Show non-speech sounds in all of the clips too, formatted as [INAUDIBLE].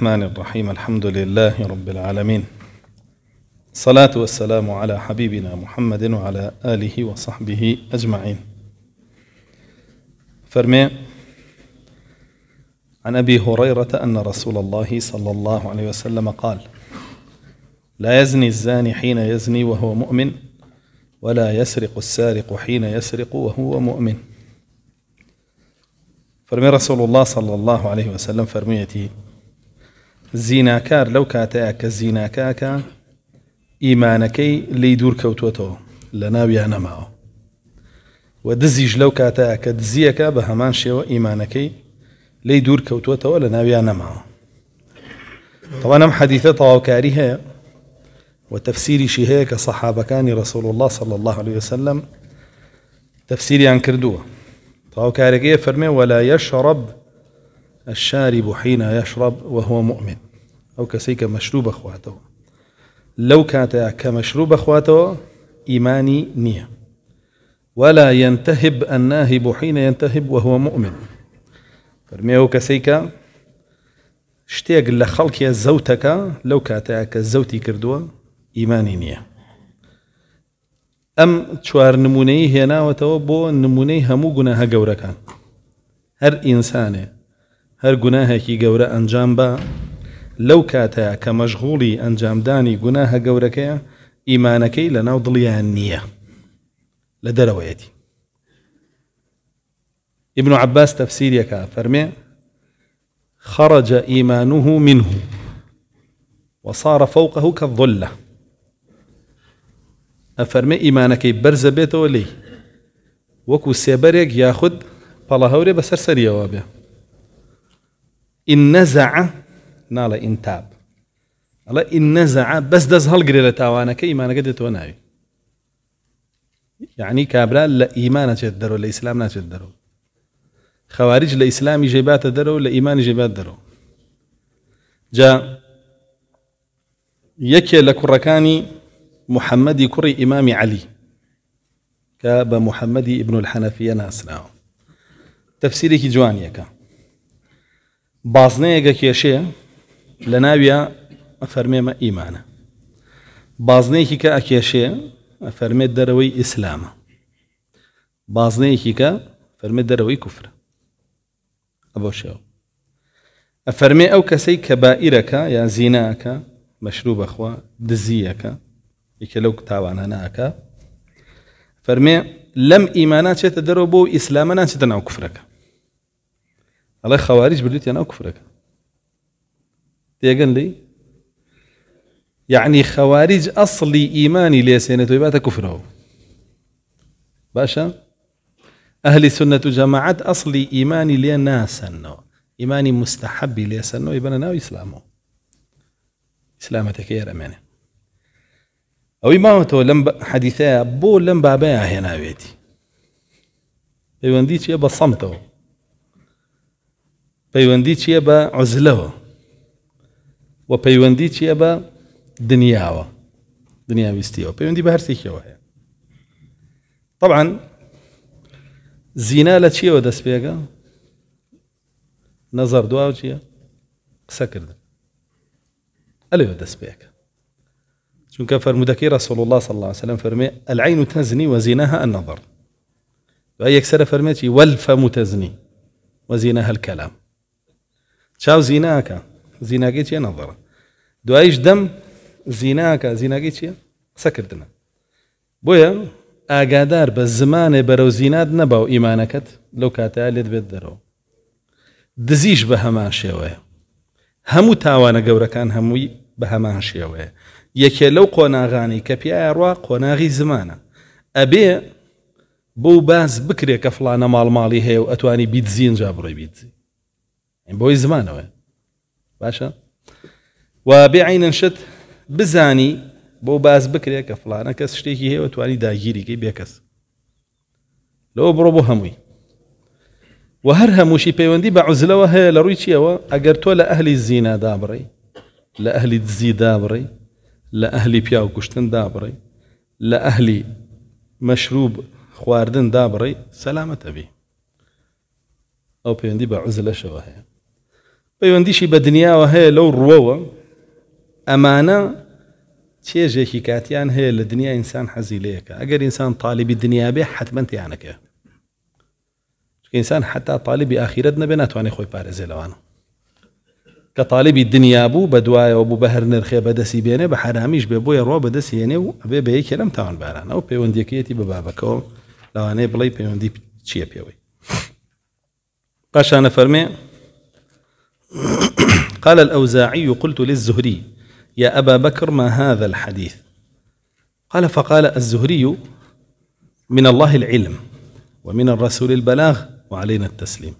الرحمن الرحيم الحمد لله رب العالمين الصلاة والسلام على حبيبنا محمد وعلى آله وصحبه أجمعين فرمي عن أبي هريرة أن رسول الله صلى الله عليه وسلم قال لا يزني الزاني حين يزني وهو مؤمن ولا يسرق السارق حين يسرق وهو مؤمن فرمي رسول الله صلى الله عليه وسلم فرميتي زیناکار لەو کاتەیە کە زیناکاکە ئیمانەکەی لی دوور کەوتوێتەوە لە ناویان نەماوە و دزیش لەو کاتەیە کە دزیەکە بە هەمان شێوە ئیمانەکەی لی دوور کەوتوێتەوە لە ناویان نەماوە طبعا ام حەدیثە تەواوکاری هەیە و تەفسیریشی هەیە کە سەحابەکانی رسول الله صلى الله عليه وسلم تەفسیریان کردووە تەواوکارەکەی فەرمێ ولا يشرب الشارب حين يشرب وهو مؤمن او كسيك مشروب أخواته لو كانت كمشروب مشروب إيماني نية ولا ينتهب الناهب حين ينتهب وهو مؤمن فرمي او كسيكا شتێک لە زوتك لو كانت زوتي کە إيماني نية أم نییە. ئەم چوار نمونەی بو بۆ نمونەی هەموو گونەهە گەورەکان. هەر گوناهێکی گەورە ئەنجام بە لەو کاتەیە کە مەشغوڵی ئەنجامدانی گوناهە گەورەکەیە ئیمانەکەی لە ناو دڵیان نییە لە دەرەوەیەتی ابن عباس تفسيرك فرمی خرج إيمانه منه وصار فوقه كالظلة أفرمي إيمانك برز بيته لي وكو سيبريك ياخد بالهوري بسرسرية وابيه إن نزع نال إن تاب الله إن نزع بس دز هل la tawana كإيمانا قد gadet يعني كابرا لا إيمانا تدرو لا إسلام لا تدرو خوارج لا إسلام جيبات درو لا إيمان جيبات درو جاء يكي لكركاني محمد كري إمام علي كاب محمد ابن الحنفية ناسنا تفسيرك جوانيك بازنەیەگە کێشەیە لە ناویە ئەفەرمێمە ئیمانە بازنەیەکی کە ئەکێشەیە ئەفەرمێت دەرەوەی ئیسلامە بازنەیەکی کە فەرمێ دەرەوەی کوفرە ئەبۆ شێوە ئەفەرمێ ئەو کەسەی کە باائیرەکە یان زیناکە مەشروع بەخوا دزیەکە یکە لەو تاوانە ناکە فەرمێ لەم ئیمانە چێتە دەرەوە بۆ ئیسلامە ناچێتە ناو کوفرەکە الله خوارج برديتي أنا كفرك تيجن لي يعني خوارج أصلي إيماني ليسينة ويبات كفره باشا أهل السنة جماعة أصلي إيماني لي ناسا إيماني مستحب لي سنو يبنى ناو إسلامه إسلامتك يا رمانه أو إمامة لم حديثة بو لم بابا هنا بيتي بيونديش أيوة، يبى صمته پەیوەندی چییە بە عزلەوە و پەیوەندی چییە بە دنیاوە دنیاویستیەوە پەیوەندی بە هەرسێکیەوە هەیە طبعا زینا لە چیەوە دەست پێگە نەزەر دواو چییە قسە کردن ئەلەوە دەست پێەکە چونکە فەرمودەکەی رسول الله صلى الله عليه وسلم فەرمێ العين تزني وزينها النظر دوای اكسر فەرمێکی والفم تزني وزينها الكلام چاو زیناکە زیناگەی چیە نەڵەڕە دواییش دەم زیناکە زیناگەی چییە قسەکردنە بۆیە ئاگادار بە زمانێ بەرەو زینات نەباو ئیمانەکەت لەو کاتە لێت بێت دەرەوە دزیش بە هەمان شێوەیە هەموو تاوانە گەورەکان هەمووی بە هەمان شێوەیە یەکێ لەو قۆناغانی کە پیاە ڕوا قۆناغی زمانە ئەبێ بۆ باز بکرێ کە فلانە ماڵ ماڵی هەیە و ئەتوانی بیت زیینجا بڕێ بیتزی يعني بوي زمانەوە باشە و شت بزاني بو باز بكري کە فلانە کەس هي هەیە داجيري كي بێکەس لو بڕۆ بۆ هەمووی و هەر هەمووشی پەیوەندی بە عزلەوە هەیە لە ڕووی لا ئەگەر تۆ دابري لا زینا دابڕی دابري لا دزی دابڕی لە ئەهلی پیا و کوشتن خواردن دابڕی سلامه ئەو او بيوندي بعزله هەیە پەیوەندیشی بە دنیاوە هەیە لەو ڕوەوە ئەمانە چێژێکی کاتیان هەیە لە دنیا ئینسان حەزیلەیەەکە ئەگەر ئینسان تاالبی دنیا بێ حتممەندیانەکە ئینسان حتا تاالبی ئاخیرت نەبێ ناتوانێت خۆی پارێزێ لەوانە کە تاالبی دنیا بوو بە دوایەوە بوو بە هەر نرخێ بەدەسی بێنێ بە حرامیش بێ بۆیە ڕۆ بەدەست هێنێ و بێ بەیەکێ لەم تاوان باران ئەو پەیوەندەکەیەتی بە بابەکەەوە لەوانەیە بڵی پەیوەندی چییە پێوەی پاشانە فەرمێ [COUGHS] قال الأوزاعي قلت للزهري يا أبا بكر ما هذا الحديث قال فقال الزهري من الله العلم ومن الرسول البلاغ وعلينا التسليم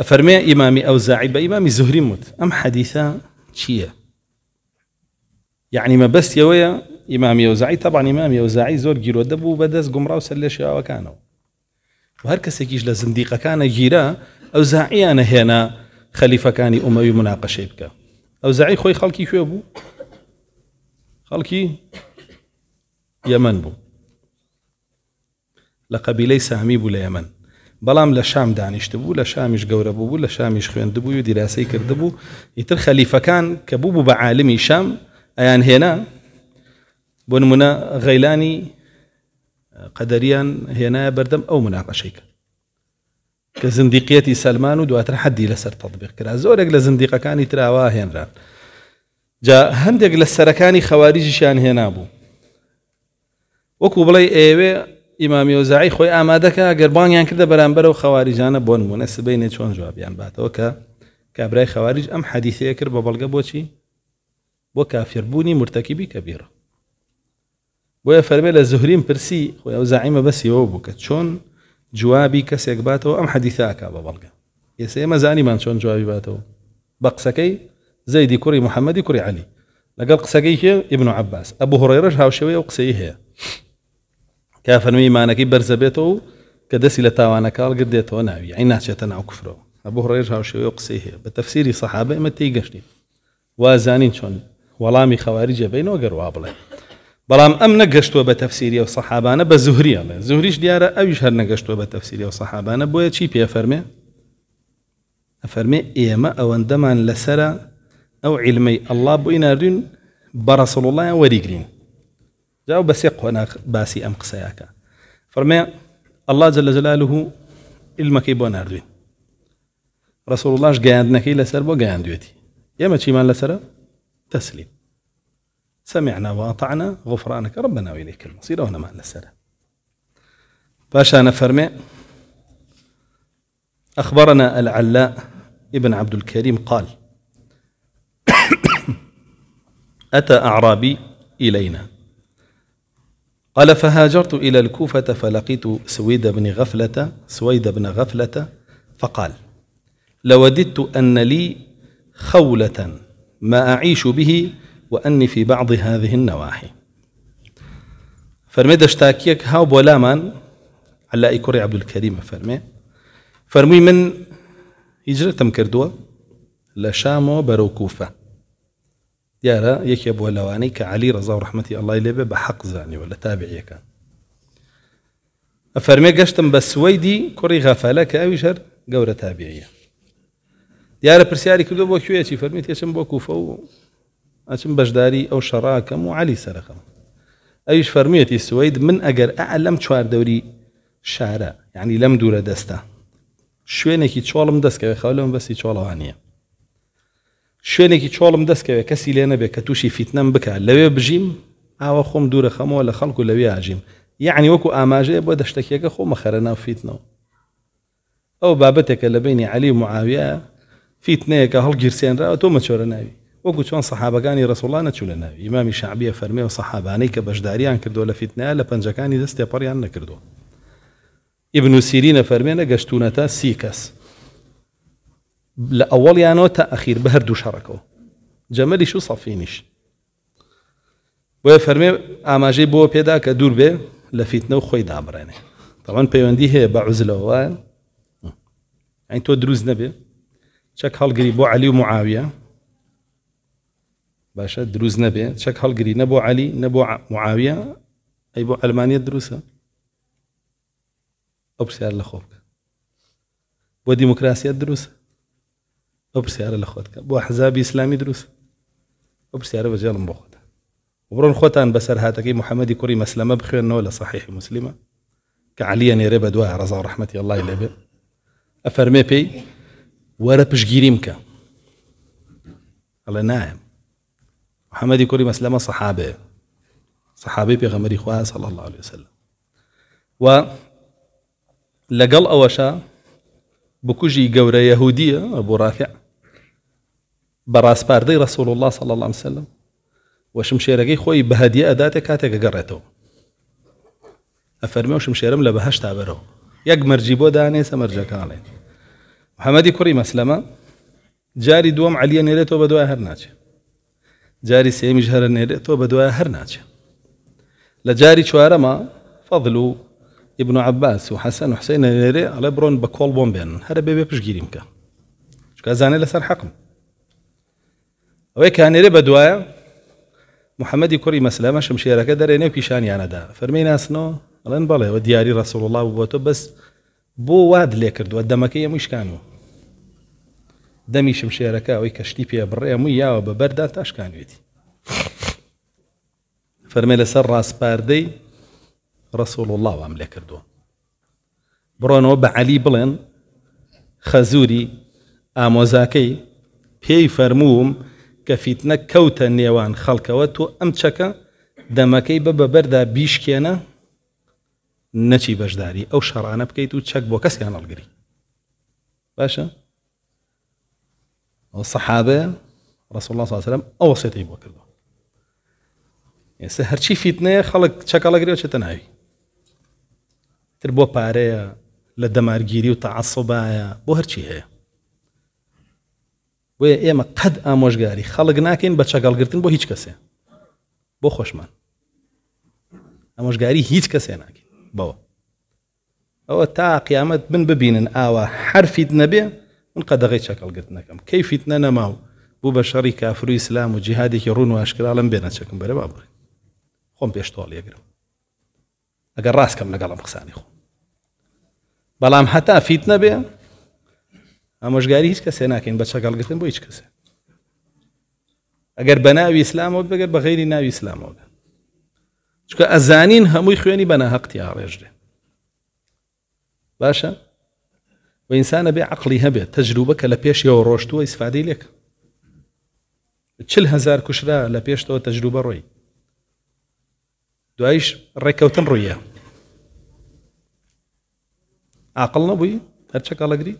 أفرمي إمامي أوزاعي بإمامي زهري مت أم حديثا شيا يعني ما بس يويا إمامي أوزاعي طبعا إمامي أوزاعي زور جيرو دبو بدس قمرا و سەر لێ شێواوەکانەوە هەر کەسێکیش لە زندیقەکانە ئەو زاعیانە هێنا خەلیفەکانی ئومەوی مناقەشەی بکە ئەو زعی خۆی خەڵکی کوێ بوو خەڵکی یەمن بوو لە قەبیلەی سامی بوو لە یەمن بەڵام لە شام دانیشت بوو لە شامیش گەورە بوو لە شامیش خوێنده بوو و دیراسی کرده بوو ئیتر خەلیفەکان کە بوو بوو بە عالمی شام ئەیان هێنا بۆ نمونە غەیلانی قەدەریان هێنایە بەردەم ئەو مناقەشەیکە کە زندیقیەتی سەلمان و دواتر حەدی لەسەر تەطبیق کرا زۆرێک لە زندیقەکانی تراوا هێنران جا هەندێک لە سەرەکانی خەواریجیشیان هێنا بوو وەکو بڵێ ئێوێ ئیمامیۆزایی خۆی ئامادەکە گەربانیان کردە بەرامبەر و خەواریجانە بۆن بوونە سبینێ چۆن جوابیان باتەوە کە کابرای خەواریج ئەم حەدیثەیە کرد بە بەڵگە بۆچی بۆ کافربوونی مرتەکیبی کەبیرە بۆیە فەرمێ لە زهریم پرسی خۆی ئەو زعیمە بەسیەوە بوو کە چۆن جوابی کەسێک باتەوە ئەم حەدیثاکە بە بەڵگە ئێسا ئێمە زانیمان چۆن جوابی باتەوە بە قسەکەی زەیدی کوڕی محەممەدی کوڕی علی لەگەڵ قسەکەی کێ ئبن عباس ئەبوو هڕێرەش هاوشەوەی و قسەی هەیە کافەنویمانەکەی بەرزە بێتەوە کە دەستی لە تاوانە کاڵ گردێتەوە ناوی ئەین ناچێتە ناو کوفرەوە ئەبوو هڕێژ هاوشەوەی و قسەی هەیە بە تەفسیری سەحابە ئمە تێی گەشتین وازانین چۆن وەڵامی خەواری جێبینەوە گەڕوا بڵێن ام نگشت و به تفسیری و زهری بە زهریش دیاره دیارە هر نگشت و به تفسیری و صحابانه باید چی اندمان ئەفەرمێ او علمی الله ئەو عیلمەی بر رسول الله بەڕسەڵ وڵایان وەریگرین جاو و قۆناق باسی ئەم قسەیەکە فەرمێ ئەلله جە لە جەلالوه ئیلمەکەی بۆ نردوین ڕسەڵ وڵاش گەیاندنەکەی لەسەر بۆ گەیاندوێتی چی چیمان لسرا تسلیم سمعنا وأطعنا غفرانك ربنا وإليك المصير ما السلام باشا نفرمي أخبرنا العلاء ابن عبد الكريم قال [COUGHS] أتى أعرابي إلينا قال فهاجرت إلى الكوفة فلقيت سويد بن غفلة سويد بن غفلة فقال لوددت أن لي خولة ما أعيش به وأني في بعض هذه النواحي فرمي دشتاكيك هاو بولامان على كوري عبد الكريم فرمي فرمي من هجرتم كردوه كردوا لشامو برو کوفە دیارە یەکێ بووە لەوانەی کە علی ڕزا و ڕحمەتی ئەڵی لێبێ بە حەق زانیوە لە تابعیەکان ئەفەرمێ گەشتم بە سوەیدی کوڕی غەفالە کە تابعية شەر گەورە تابعیە دیارە پرسیاری کردو بۆ کوێ چی و ئەچم بەشداری ئەو شەڕاکەم و علی سەرەکەم ئەویش فەرمیەتی سوید من ئەگەر ئا لەم چواردەوری شارە یعنی لەم دوورە دەستە شوێنێکی چۆڵم دەستکەوێ خەولم بەسی چۆڵەوانە شوێنێکی چۆڵم دەستکەوێت کەسی لێ نەبێت کە تووشی فیتنەم بکە لەوێ بژیم ئاوە خۆم دوورە خەمەوە لە خەڵکو لەوێ ئاژیم یعنی وەکو ئاماژەیە بۆ دەشتێکەکە خۆمە خەرە ناو فیتنەوە ئەو بابەتێکە لە بینی علی معاویە فیتنەیەکە هەڵگیرسێنراوە تۆمە چۆرە ناوی وقلت شلون صحابه كاني رسول الله نتشو لنا امامي شعبيه فرمي وصحابه اني باش داريان كردو لا فتنه لا بانجا كاني دستي باري ان كردو ابن سيرين فرمي انا تا سيكاس لاول يانو تاخير بهردو دو شركو جمالي شو صافينيش و فرمي اماجي بو بيدا كدور لا فتنه وخوي دابراني طبعا بيوندي هي بعزله و يعني تو دروز نبي شك هالقريب علي ومعاويه باشا دروز نبي شك هالقري نبو علي نبو معاوية أي بو ألمانيا دروسة أبصر على خوك بو ديمقراسيا دروسة أبصر على خوك بو أحزاب إسلامي دروسة أبصر على بجال مبخوت وبرون خوتان بسر هاتكي محمد كوري مسلمة بخير نولا صحيح مسلمة كعليا نيري بدواء رضا ورحمة الله إليه أفرمي بي ورا بشجيريمكا الله نايم محمد کوری مسلمة صحابة صحابة پێغەمەری إخوة صلى الله عليه وسلم و لقل أوشا بکوژی قورة يهودية أبو رافع براس باردي رسول الله صلى الله عليه وسلم وشمشي رقي خوي بهدية أداتي كاتك قررتو أفرمي وشمشي شێرم لە تابرو يك مرجيبو داني سمرجا دانێ محمد كريم مسلمة جاري دوم علي نيرتو بدو أهرناتي جاری سێمیش هەرە نێرێتەوە بە دوایە هەر ناچێ لە جاری چوارەمە فەضل و ابن عباس و حەسەن و حسەی نێرێ ئەڵێ بڕۆن بە کۆڵ بۆم بێنن هەرە بێ بێ پشگیری بکە چکە زانێ لەسەر حەقم ئەوەی کانێرێ بە دوایە محەممەدی کوڕی مەسلەمە شمشێرەکە دەرێنێ پیشانیانەدا فەرمی ناسنەوە ئەڵێن بەڵێ و دیاری ڕسوڵ الله بۆ تۆ بەس بۆ واد لێ کردووە دەمەکەی ئەمویشکانەوە دەمیشم شێرەکە ئەوەی کەشتی پێ بڕێم و یاوە بە بەردا تاشکانوێتی فەرمێ لەسەر ڕاستپاردەی ڕسوڵ الله ئەم لێ کردووە بڕۆنەوە بە علی بڵێن خەزووری ئامۆزاکەی پێی فەرمووم کە فیتنە کەوتە نێوان خەڵکەوە تۆ ئەم چەکە دەمەکەی بە بەبەردا بیشکێنە نەچی بەشداری ئەو شەڕانە بکەیت و چەک بۆ کەسیان هەڵگری باشە الصحابه رسول الله صلى الله عليه وسلم ابو بكر يعني سهر شي فتنه خلق چکالا گری و چه تنهایی تر بۆ پارەیە لە دەمارگیری و تەعسەبایە بۆ هەرچی هەیە قد اموش غاري خلق ناكين بشكل بە بو بۆ كسه بو خوشمان اموش غاري هیچ كسه ناکەین بو او تا قیامەت من ببينن ئاوە حرفیت نبي من قەدەغی چەکەڵگت نەکەم کەی فیتنە نەماو بوو بە شەڕی کافر و ئیسلام و جیهادێکی ڕون و عشکراڵم بێنە چەکەم بەرە با بڕێ خۆم پێش تۆڵیەگرم ئەگەر ڕاستکەم لەگەڵم قسانی خۆم بەڵام هەتا فیت نەبێ ئامۆژگاری هیچ کەسێ ناکەین بە چەگەڵگرتن بۆ هیچ کەسێ ئەگەر بە ناوی ئسلامەوە بگەر بە غیری ناوی ئسلامەوە چکە ئەزانین هەمووی خوێنی بەنا هەقتی ئاڕێژێ باشە وئسانە بێ عقلی هەبێت تەجروبە کە لە پێشەوە ڕۆشتووە ئیسفادی لێک چل هزار کوشرا لە پێشتەوە تەجروبە ڕۆی دوایش ڕێککەوتن ڕویە عقل نەبووی هەرچە کاڵەگری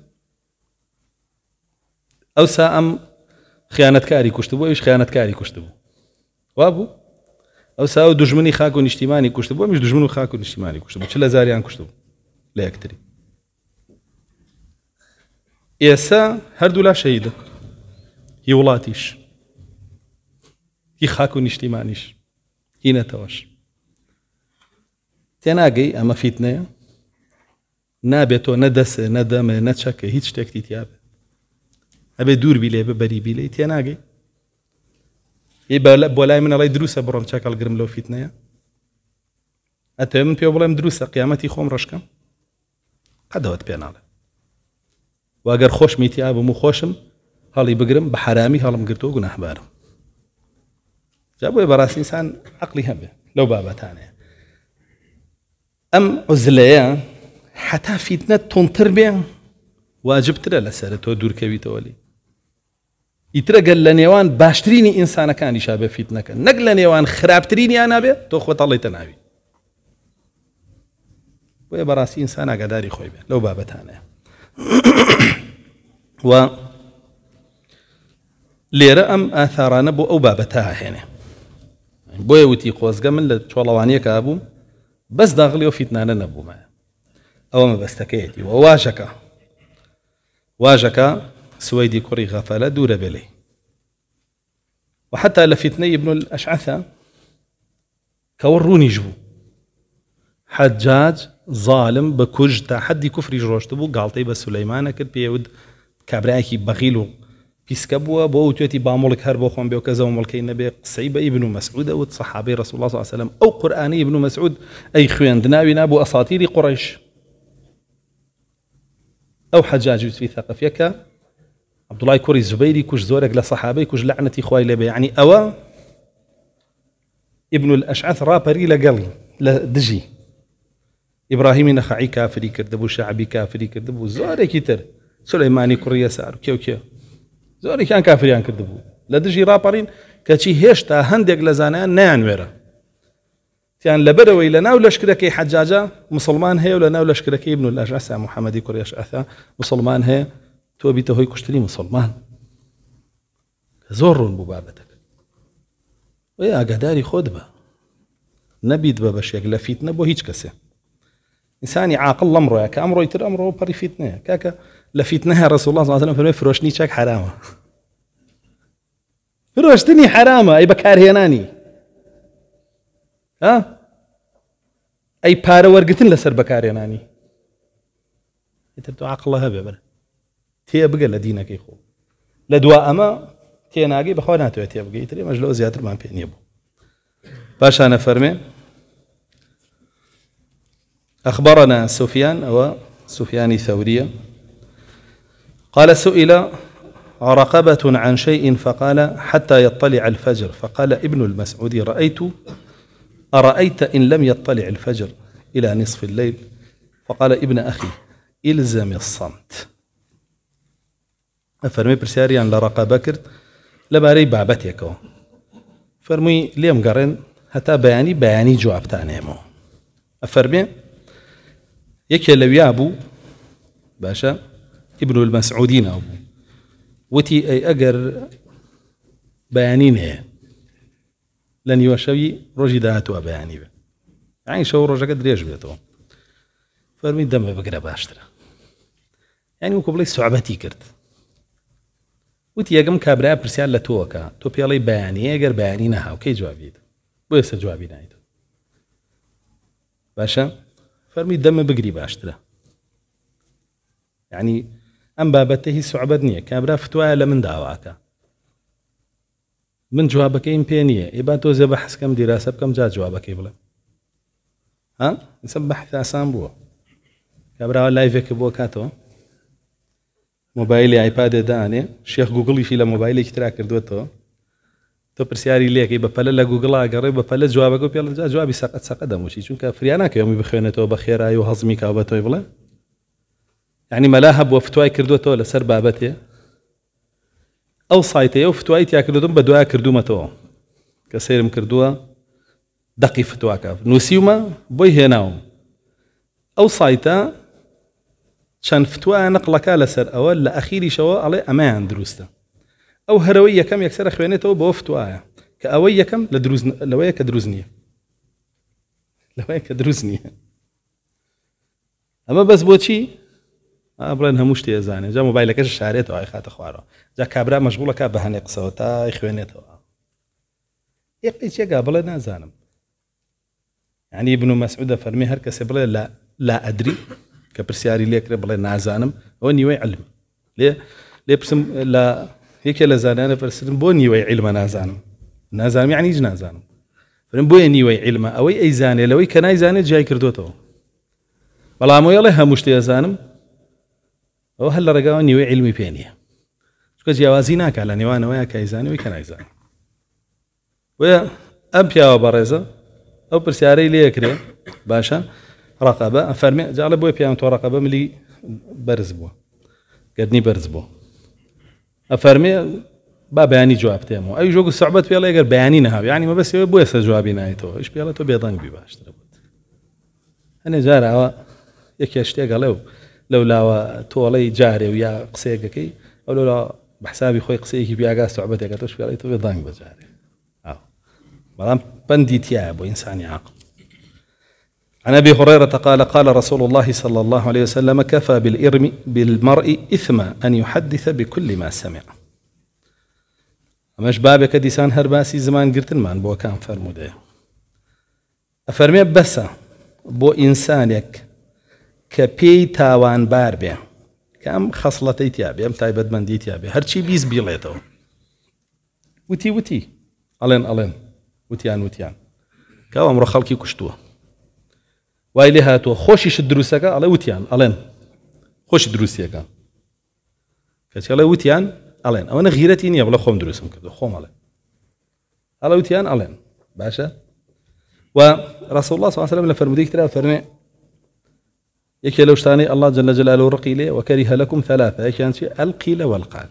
ئەوسا ئەم خیانەتکاری کوشتبوو ئەوش خیانەتکاری کوشتبوو وا بوو ئەوسا و دژمنی خاک و نیشتیمانی کوشتبوو میش دژمن و خاک و نیشتیمانی کوشتبوو چ لە زاریان کوشتبوو لە یەکتری ئێسە هەردوو لا شەیدە هی وڵاتیش هی خاک و نیشتیمانیش هینەتەوەش تێناگەی ئەمە فیتنەیە نابێتەوە نەدەسێ نەدەمێ نەچەکە هیچ شتێکتی تیاابێت ئەبێ دووربی لێ بە بەریبی لێ تێناگەی بۆ لای من ئەڵی دروسە بڕۆم چاکەڵ گرم لەو فیتنەیە ئەتە من پێ بڵێم دروسە قیامەتی خۆم ڕشکەم قەدەوەت پێناڵێ واگەر خۆشمیتی ئابم و خۆشم هەڵی بگرم بە حرامی هەڵم گرتو و گوناهبارم جا بۆی بەڕاستی ئسان عقلی هەبێ لەو بابەتانەیە ئەم عزلەیە حتا فیتنە تونتر بێ واجبترە لەسەر تۆ دوورکەویتەوەلی ئیترە گەل لە نێوان باشترینی ئینسانەکانی شابێ فیتنەکە نەک لە نێوان خراپترینی یان نابێ تۆ خۆتەڵی تەناوی بۆیە بەڕاستی ئینسان ئاگاداری خۆی بێ لەو بابەتانەیە و ليرا ام اثار نبو او بابتها هنا بويوتي قوس جمل لتشوالا وانيك ابو بس داغليو فتنا نبو ما او ما بستكيتي وواجكا واجكا سويدي كوري غفالة دورة بلي وحتى لفتني ابن الأشعثة كوروني جبو حجاج ظالم بكوجتا حد كفري جروشتبو قالتي بس سليمان كد بيود کابراایکی بەغیل و پیسکە بووە بۆ و توێتی بامڵک هەر بۆ خۆم بێ کە زەومەڵکەی نەبێ قسەی ابن مسعود و صحابی رسول الله صلی الله سلم او قرآنی ابن خویان مەسعود نابو خوێندناوی نابوو او حجاج و توی وتوی ثقفەکە عبدالله کوری زبیری کوش زورک لە سەحابەی کوش لعنتی خوای لبی یعنی او ابن الأشعث راپەری لقل لە دژی ئیبراهیمی نەخعی کافری کردبوو شعبی کافری کردبوو زۆرێکی تر سلەیمانی کوڕیە سار و کێو کێ زۆرێکیان کافریان کردبوو لە دژی راپەڕین کەچی هێشتا هەندێک لە زانیان نیانوێرە تیان لەبەرەوەی لە ناو لەشکەکەی حەجاجە مسلمان هەیە و لە ناو لەشکەکەی بن و لە ژاسا محەممەدی کوڕێش ئەثا مسلمان هەیە تۆ بیتە هۆی کوشتنی مسلمان زۆر ڕوون بوو بابەتەکە وێ ئاگاداری خۆت بە نەبیت بە بەشێک لە فیتنە بۆ هیچ کەسێ ئینسانی عاقل لەم ڕۆیە کە ئەمڕۆی تر ئەمڕۆ پەریفیت نەیە کاکە لفتنها رسول الله صلى الله عليه وسلم فرمي فروشني شاك حرامة فروشتني حرامة أي بكار هناني ها أي بارا ورقتن لسر بكار هناني يتبتو عقلها ببرا تي أبقى لدينك يخو لدواء ما تي ناقي بخواناتو يتي أبقى يتري مجلو زياتر ما بين يبو باش أنا فرمي أخبرنا سفيان أو سفياني ثوريه قال سئل رقبة عن شيء فقال حتى يطلع الفجر فقال ابن المسعود رأيت أرأيت إن لم يطلع الفجر إلى نصف الليل فقال ابن أخي إلزم الصمت أن پرسیاریان لە لما کرد لەبارەی فرمي ليم قرن حتى بياني بياني جواب تانيمو أفرمي يكي لو يابو باشا ابن المسعودين أبو وتي أي أجر بيانينها لن يوشوي رجدا داتوا بيانيبا يعني شو رجا قد ريش بيتو فرمي دم بقرا باشترا يعني وكبلي صعبتي كرت وتي يقم كابرا برسيال لتوكا تو بيالي بياني أجر بياني نها وكي جوابي بس جوابي نايد باشا فرمي دم بقري باشترا يعني ئەم بابەتە هیچ سوعبەت نییە کابرا فتوایە لە من داواکە من جوابەکەیم پێ نییە ئێبا تۆ زێ بە حسکەم دیراسە بکەم جا جوابەکەی بڵێ ئەسە بەحت ئاسان بووە کابراوە لایڤێکە بۆ کاتەوە مۆبایلی ئایپادێ دانێ شێخ گوگڵیشی لە مۆبایلێکی تررا کردوێتەوە تۆ پرسیاری لێکی بەپەلە لە گوگڵاگەڕی بەپەلە جوابەکە پێڵ جوابی سەقەت سەقە دەموشی چونکە فریاناکەمی بخوێنێتەوە بە خێرایی و هەزمی کا بڵێ يعني ملاهب وفتواي ولا سر بابتي او صايتي او فتواي تيا كردوتو بدوا كردو تو كسير مكردوا دقي فتوا كاف نوسيوما بوي هناو او صايتا شان فتوا نقلك سر اول لاخيري شوا على امان دروستا او هرويه كم يكسر اخوانيتو بو كاويه كم لدروز لويه كدروزنيه لويه كدروزنيه اما بس بوتشي بڵێن هەموو شتی ئەزانێ جا مۆبایلەکەش شارێتەوە ئای خاتە خوارەوە جا کابرا مەشغوڵەکە بە هەنێ قسەوە تا خوێنێتەوە یقی چێگا بڵێ نازانم ینی بن و مەسعودە فەرمی هەر کەسێ بڵێ لا ئەدری کە پرسیاری لێکرێ بڵێ نازانم ئەوە نیوەی علم لێ لێ پرسم لە یەکێ لە زانانە پرسم بۆ نیوەی علمە نازانم نازانم یعنی هیچ نازانم فرم بۆیە نیوەی علمە ئەوەی ئەیزانێ لەوەی کە نایزانێت جای کردوتەوە بەڵامەوەیڵێ هەموو شتێ ئەزانم ئەو هەر لە ڕێگاوە نیوێ علمی پێ نییە چکە جیاوازی ناکە لە نێوانەوەی کایزانەوەی کە نایزان وە ئەم پیاوە بەڕێزە ئەو پرسیارەی لەکرێ باشە ڕقەبە ئەفەرمێ جاڵە بۆی پیان تۆ ڕقەبە ملی بەرز بووە گردنی بەرز بوو ئەفەرمێ با بەیانی جواب پێمەوە ئەی ژۆگ سەعبەت پێڵە گەر بەیانی نهاوی ینی مەبەسەوە بۆیە سە جوابی نایتەوە ش پێڵە تۆ بێدەنگبی باشتر بوو هەنێ جاراوە یەکێ شتێکگەڵێ و لولا تولي جاري ويا و او لولا بحسابي خوي بەحسابی بيا قاس تعبت يا تۆش قال تۆ دەنگ بجاري آه. بەڵام مرام بندي تياب وانسان عقل عن ابي هريره قال قال رسول الله صلى الله عليه وسلم كفى بالارم بالمرء اثما ان يحدث بكل ما سمع بابك دي سان هرباسي زمان بو كان فەرموودەیە افرمي بس بو انسانك کە تاوان تاوانبار بێ کە ئەم خەسڵەتەی تیاابێ ئەم تایبەتمەندی تیاابێ هەرچی بيز بيليتو وتي وتي الين الين وتيان وتيان كاو امر خلقي كشتو وايلي هاتو هاتووە خۆشیش دروستەکە على وتيان الين خوش دروستیەکە كاش على وتيان الين انا غيرتي ني ولا خوم دروسم كدو خوم على على وتيان الين باشا ورسول الله سوسلم لە فەرمودەی ترى فرمي يكي لو شتاني الله جل جلاله رقي لي وكره لكم ثلاثة يكي ثلاثە یەکیان چی ئەلقی وتي وەلقال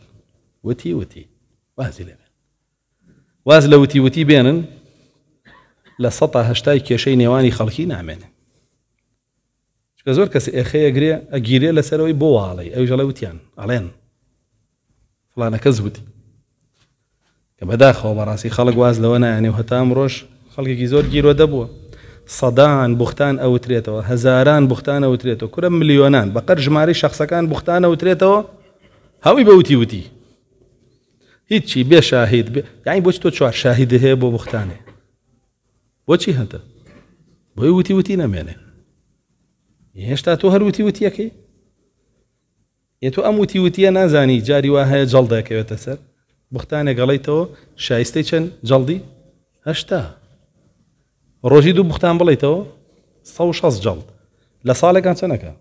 وتی وتی وازی لێ واز لە وتی وتی بێنن لە سە هەشتای کێشەی نێوانی خەڵکی نامێنێ چکە زۆر کەس ئێخەیە گرێ ئەگیرێ لەسەرەوەی بۆ واڵی ئەو ژەڵە وتیان ئەڵێن فلانەکە زوتی کە بەداخەوە بەڕاستی خەڵک واز لەوە سەدان بختان ئەوترێتەوە هزاران بختان ئەوترێتەوە کورە ملیۆنان بەقەر ژماری شخصەکان بختان ئەوترێتەوە هەوی بەوتی وتی هیچی بێ شاهید یانی بۆچ تۆ چوار شاهیدە هەیە بۆ بختانێ بۆچی هەتە بۆی وتی وتی نەمێنێ هێشتا تۆ هەروتی وتیەکەی ێ تۆ ئەم وتی وتیە نازانی جاری وا هەیە جەڵ دەکەوێتە سەر بختانێ گەڵیتەوە شایستەی چەند جەڵدی هەشتا روجي دو بختان بليتو صو شاس جلد لا صالة كانت هناك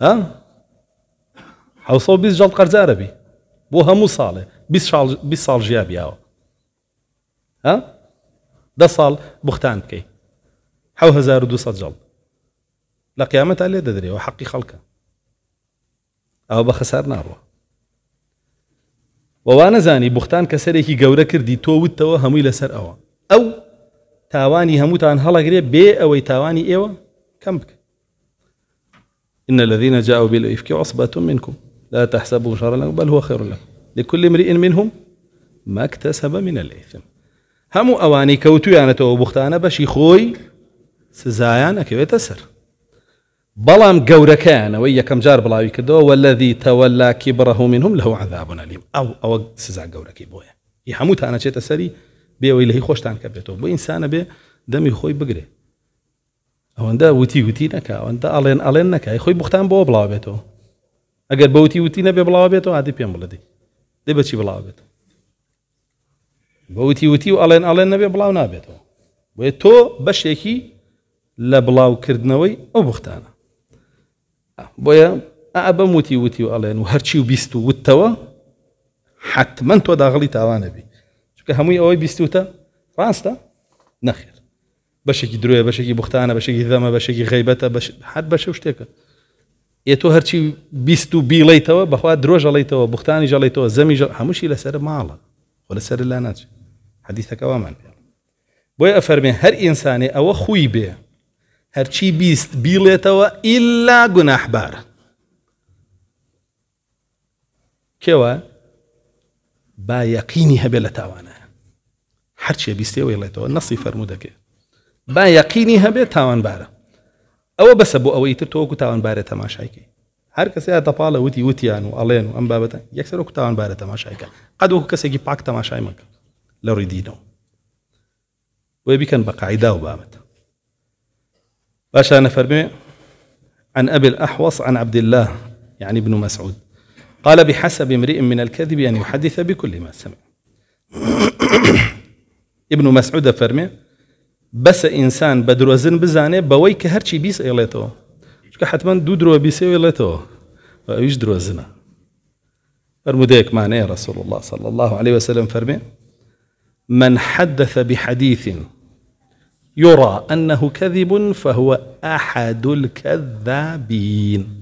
ها هاو صو بيس جلد قرز عربي بو همو صالة بيس شال بيس صال جيابي ها دا صال بختان كي هاو هزار دو صال جلد لا قيامة علي دادري وحقي خلقه او بخسر نارو ووانا زاني بختان كسره كي قورا كردي تو ود تو همو لسر او او تاواني هەمووتان هەڵەگرێ بێ بي تاوانی تاواني کەم بکە إن الذين جاءوا بالإفك عصبة منكم لا تحسبوا شرا لكم بل هو خير لكم لكل امرئ منهم ما اكتسب من الإثم هم أواني كوتو يعني تو كوتویانەتەوە بختانە بەشی خۆی سزایان بلام سەر كان ويا كم جار بلاوي كدو والذي تولى كبره منهم له عذاب أليم أو أو سزا گەورەکەی بۆیە انا تانەچێتە سەری بێەوەی لە خوشتان خۆشتان کە بێتەوە بۆ ئینسانە بێ دەمی خۆی بگرێ ئەوەندە وتی وتی نەکە ئەوەندە ئەڵێن ئەڵێن نەکای خۆی بختان بۆ بڵاو بێتەوە ئەگەر بەوتی وتی نەبێ بڵاو بێتەوە عادی پێم بڵدی دێ بەچی بڵاو بێتەوە بەوتی وتی و ئەڵێن ئەڵێن نەبێ بڵاو نابێتەوە بۆیە تۆ بەشێکی لە بڵاوکردنەوەی ئەو بختانە ا ئەبەم وتی وتی و ئەڵێن و هەرچی و بیست و وتەوە حتمما تۆ داغڵی تاوانەبی چونکە هەمووی ئەوەی بیستوتە ڕاستە نەخێر بەشێکی درۆیە بەشێکی بختانە بەشێکی دەمە بەشێکی غیبەتە حد بەشە شتێکە ئێ تۆ هەرچی بیست و بیڵیتەوە بەخوا درۆژەڵیتەوە بختانی ژەڵیتەوە زەمی هەمووشی لەسەر ماڵە وە لەسەر لا ناچێت حەدیثەکەوامان پێ بۆی ئەفەرمێ هەر ئینسانێ ئەوە خوی بێ هەرچی بیست بیڵێتەوە ئللا گوناحبارە کێوە با يقيني هەبێ لە تاوانە هەرچیە بیستێ وێڵێتەوە نصي فرمودك با يقيني هەبێت تاوانبارە ئەوە او بس ابو تر تو كتاوان تەماشایکی هەر کەسێ دەپاڵە وتی وتیان و ئەڵێن و ئەم بابەتە یەکسەرۆکو تاوانبارە تەماشایکە قەد وەکو کەسێکی پاک تەماشای مەکە لە مك لو ريدينو بیکەن بە قاعدا و بابەتە انا نەفەرمێ عن أبي الأحوص عن عبد الله يعني ابن مسعود قال بحسب امرئ من الكذب أن يحدث بكل ما سمع [COUGHS] ابن مسعود فرمي بس انسان بدروزن بزانه بوي که هرچی بیس ایلتو حتما دو درو بیسه ایلتو و ایش دروزنه فرموده رسول الله صلى الله عليه وسلم فرمي من حدث بحديث يرى أنه كذب فهو أحد الكذابين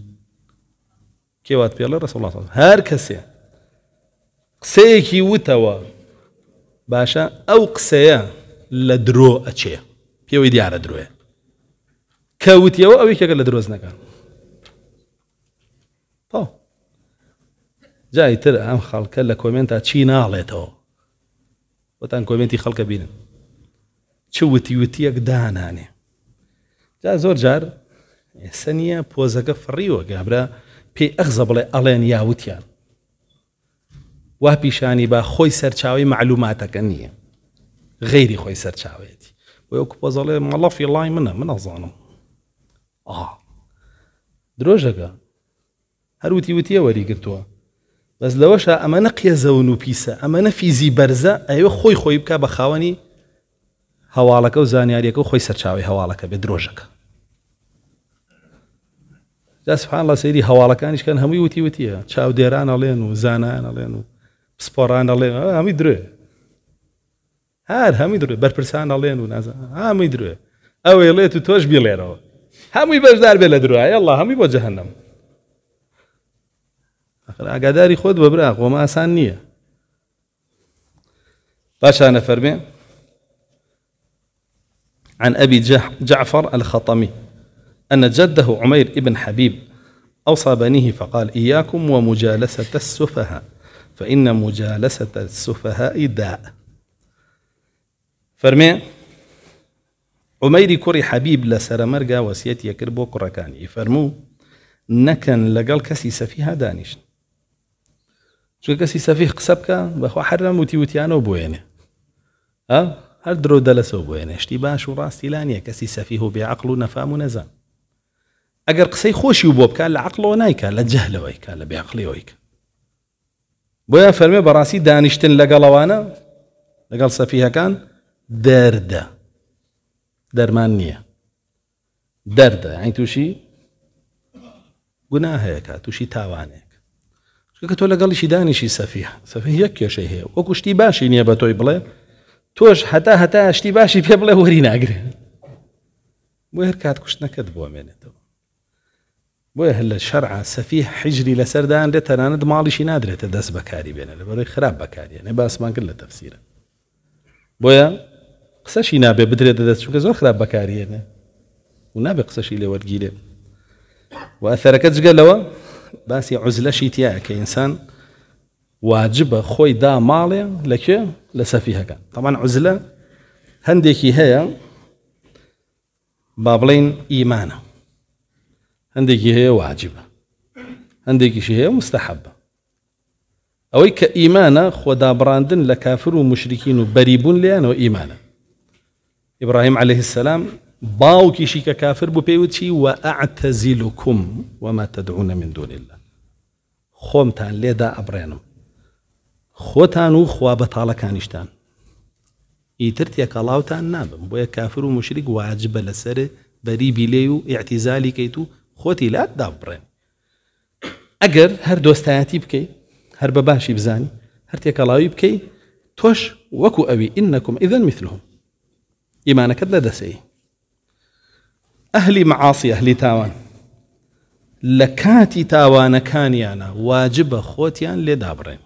کێوات پێڵە ڕسەڵات هەر کەسێ قسەیەکی وتەوە باشە ئەو قسەیە لە درۆ ئەچێ پێوەی دیارە درۆێ کەوتیەوە ئەوی کێکە لە درۆزنەکە جای تر ئەم خەڵکە لە کۆمنتا چی ناڵێتەوە وەتان کۆمنتی خەڵکە بینن چ وتی وتیەک دانانێ جا زۆر جار سنیە پۆزەکە فڕیوە گابرا پێی ئەغزە بڵێ ئەڵێن یاوتیان وا پیشانی با خۆی سەرچاوی معلوماتەکە نییە غێری خۆی سەرچاوێتی وەکو پۆزەڵێ مەڵەفی لای منە منەزانم ئا درۆژەکە هەروتی وتیە وەریگرتووە بەس لەوەشە ئەمەە قێزەون و پیسە ئەمەە فیزی بەرزە ئەوە خۆی خۆی بکە بە خاوەنی هەواڵەکە و زانیاریەکە و خۆی سەرچاوی هەواڵەکە بێ درۆژەکە جا سبحان الله سەیری هەواڵەکانیش کەن هەمووی وتی وتیە چاودێران ئەڵێن و علينا ئەڵێن و پسپۆران ئەڵێن هەمی درێ هەر هەمی درێ بەرپرسان ئەڵێن و نازان هەمی درێ ئەوێ لێت و تۆش بیڵێرەوە هەمووی دار بلا درو دروایە الله هەمووی بۆ جەهنم ئاگاداری خۆت بەبرا خۆمە ئاسان باش انا فرمي عن أبي جعفر الخطمي أن جده عمير بن حبيب أوصى بنيه فقال إياكم ومجالسة السفهاء فإن مجالسة السفهاء داء فرمي عميري كوري حبيب لسر مرقا وسيتي يكربو كركان فرمو نكن لقل كسي سفيها دانيش شو كسي سفيه قسبك بخو حرم وتي وتيانو بوينه ها أه؟ هل درو دلسو بوينه اشتباه شو راس تلانيا كسي سفيه بعقل نفام ونزام ئەگەر قسەی خۆشی و بۆ بکە لە عقلەوە نایکە لە جەهلەوەیکە لە بیاقلیەوەیکە بۆیە فەرمێ بەڕاستی دانیشتن لەگەڵەوانە لەگەڵ سەفیهەکان دەردە دەرمان نییە دەردە ئەین تووشی گونا هەیەکە تووشی تاوانێک کە تۆ لەگەڵیشی دانیشی سەفی سەفی یەک کێشەی هەیە وەکو شتی باشی نییە بە تۆی بڵێ تۆش هەتا هەتا شتی باشی پێ بڵێ وەری ناگرێ بۆ هەر کات کوشتنەکەت بۆ مێنێتەوە بۆیە لە شەرع سەفی حیجری لەسەردان دێت تەنانەت ماڵیشی نادرێتە دەست بەکاری بێنە لە بەڕی خراپ بەکارێنێ باسمان کرد لە تەفسیرە بۆیە قسەشی نابێ بدرێتە دەست چونکە زۆر خراپ بەکارێنە و نابێ قسەشی لێ وەرگیرێ وەثەرەکە جگەلەوە باسی عزلەشی تایە کە ئینسان واجبە خۆی دا ماڵێ لەکوێ لە سەفی هەکەن تەمان عزلە هەندێکی هەیە با بڵین ئیمانە عندك هي واجبة عندك شيء هي مستحبة أو ئیمانە إيمانا خدا براندن لكافر ومشركين وبريبون لأن إيمانا إبراهيم عليه السلام باو كيشي كافر بوو پێی وما تدعون من دون الله خۆمتان لدا ئەبڕێنم خوتانو و خوا إي ئیتر تێکەڵاوتان نابم بۆیە کافر و مشرک واجبە لەسەر بەریبی لێ و لا لات اگر هر دوستاتي بكي هر باباشي بزاني هر تيكالاوي بكي توش وكو اوي انكم اذا مثلهم ايمانك لا دسي اهلي معاصي اهلي تاوان لكاتي تاوان لە کاتی تاوانەکانیانە خوتيان لدابرين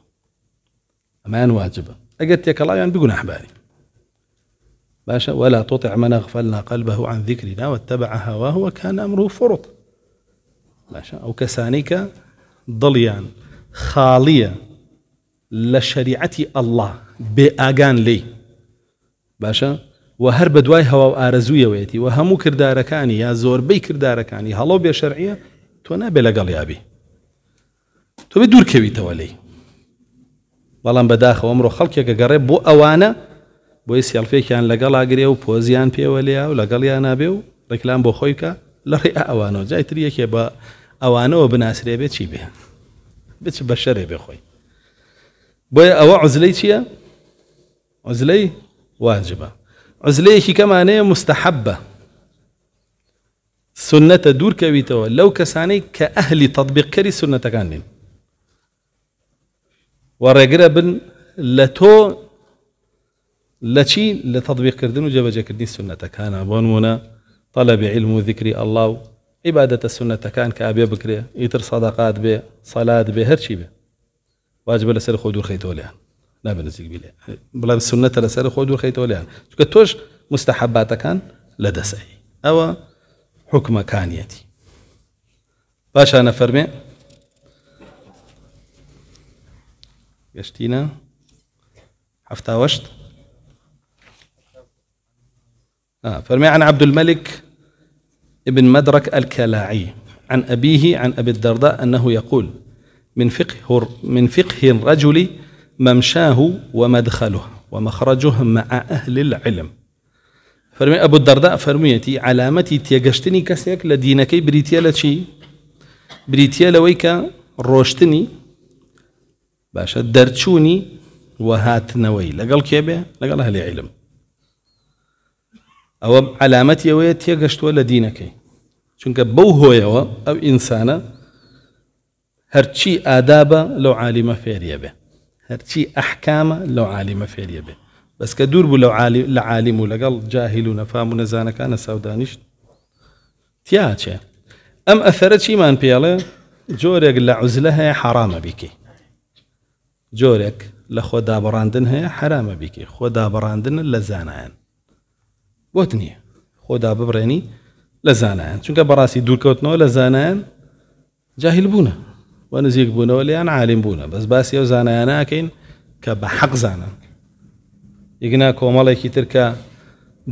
امان واجب اگر تيكالاوي ئەگەر تێکەڵاویان بگونەحباری باشا ولا تطع من أغفلنا قلبه عن ذكرنا واتبع هواه وكان أمره فرط باشە ئەو کەسانی کە دڵیان خاڵیە لە شریعەتی ئەله بێ ئاگان لی باشە و هەر بە دوای هەوا و ئارەزوویەوەیەتی و هەموو کردارەکانی یا زۆربەی کردارەکانی هەڵۆ بێشەرعیە تۆ نابێ لەگەڵیابی تۆ بێ دوورکەویتەوە لی بەڵام بەداخەوە ئەمڕۆ خەڵکێکە گەڕێ بۆ ئەوانە بۆی سیلفێکیان لەگەڵ ئاگرێ و پۆزیان پێوە لیا و لەگەڵیان نابێ و ڕێکلام بۆ خۆیکە لە ڕێ ئەوانەوە جای تریەکێ بە و بناسرێ بێت چی بێ بچ بە شەرێ بێ خۆی بۆیە ئەوە عزلەی چییە؟ عزلەی واجبە عزلەیەکی کەمانەیە مستحبە سنەتە دوورکەویتەوە لەو کەسانەی کە ئەهلی تطببیقکەری سنەتەکان نین وەڕێگرە بن لە تۆ لە چی لە تطببیقکردن و جەبەجەکردنی سنەتەکانە بۆنمونە طلب علم و ذکری الله عبادة السنة كان كأبي بكر يتر صدقات به صلاة به هر شيء به واجب لسر خود ور خیت لا نه بلا بلا السنة بلام سنت لسر خود ور خیت شو كتوش مستحبات كان کان لدسای او كان يدي باش انا قشتينا حفتا حفتاوشت آه فرمي عن عبد الملك ابن مدرك الكلاعي عن أبيه عن أبي الدرداء أنه يقول من فقه من فقه الرجل ممشاه ومدخله ومخرجه مع أهل العلم فرمي أبو الدرداء فرميتي علامتي تيجشتني كسيك لدينكي بريتيا لشي بريتيا لويك روشتني باشا وهات وهاتنوي لقل كيبه لقل أهل علم او علامة يويه تێگەشتووە ولا دينك چونکە بەو هۆیەوە او ئینسانە هرشي ئادابە لو عالیمە فێریە بێ هەرچی ئەحکامە لەو عالیمە فێریە بێ بەسکە دوور بس لە عالیم عالم لعالم ولا قال نەفام و نەزانەکانە كان سودانيش ئەم أم أثرت پێڵێ جۆرێک لە عزلە لا حرامە بیکەی جۆرێک لە خۆ دابڕاندن هەیە حرامە بیکەی خۆ دابڕاندن لە بۆت نییە خۆدا ببڕێنی لە زانایان چونکە بەڕاستی دوورکەوتنەوە لە جاهل بوونە و بونا بوونەوە لیان عالم بوونە بس باسی ئەو زانایان ناکەین کە بە حەق زانن یگنا کۆمەڵێکی ترکە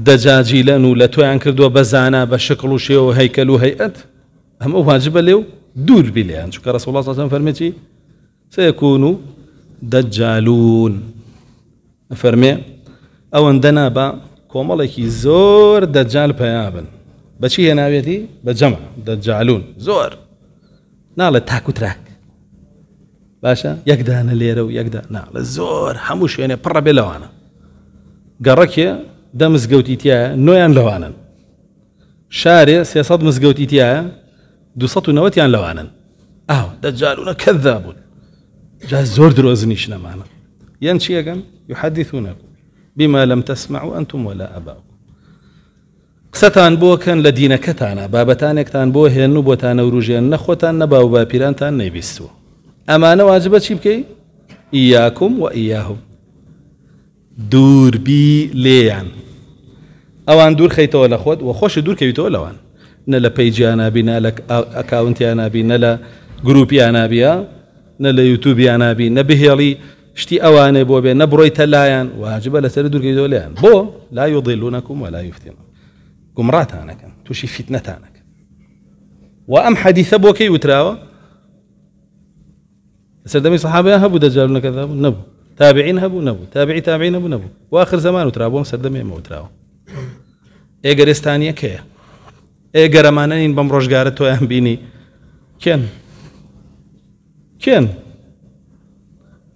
دەجاجیلەن و لە تۆیان کردووە بەزانە بە شکل و شێوە هەیکەل و هەیئەت ئەمە واجبە الله دوور بیلیان چکە ڕسوڵ سەسم فەرمێکی سەیەکون دجالون دەجالون او ئەوەندە نابە كومالكي زور دجال بيابن بشي هنا بيتي بجمع دجالون زور نال تاكو تراك باشا يكدا انا ليرو يكدا نال زور حموش يعني برا بلوانا قراكي دمز قوتي تيا نويان لوانا شاري سياسات مزقوتي تيا دوسات ونوات يان لوانا آه دجالون كذابون جاز زور دروزنيش نمانا ينشي يحدثونكم بما لم تسمعوا أنتم ولا أباؤكم قسەتان بۆکەن لە دینەکەتانە بابەتانێکتان بۆ هێن و بۆتانە وروژێن نەخۆتان نەبا و باپیرانتان نەیبیستوە ئەمانە واجبە چی بکەیت ئیاکم و ئیاهم دووربی لێیان ئەوان دوور خەیتەوە لە خۆت و خۆشی دوورکەویتەوە لەوان نە لە پەیجییانابی نە لە ئەکاونتیانابی نە لە گروپیانابیە نە لە یوتوبیانابی نە بهێڵی شتي أواني بو بي نبريت لايان واجب سر دور دوليان بو لا يضلونكم ولا يفتنون قمراتانك توشي فتنتانك وأم حديث بو كي وتراوى سر دمي صحابة هبو دجال كذاب نبو تابعين هبو نبو تابعي تابعين هبو نبو وآخر زمان وتراو سر دمي ما وتراوى ئێگەرێستانیە إيه کەیە ئێگەرەمانە إيه این بەم ڕۆژگارە ام بيني كين كين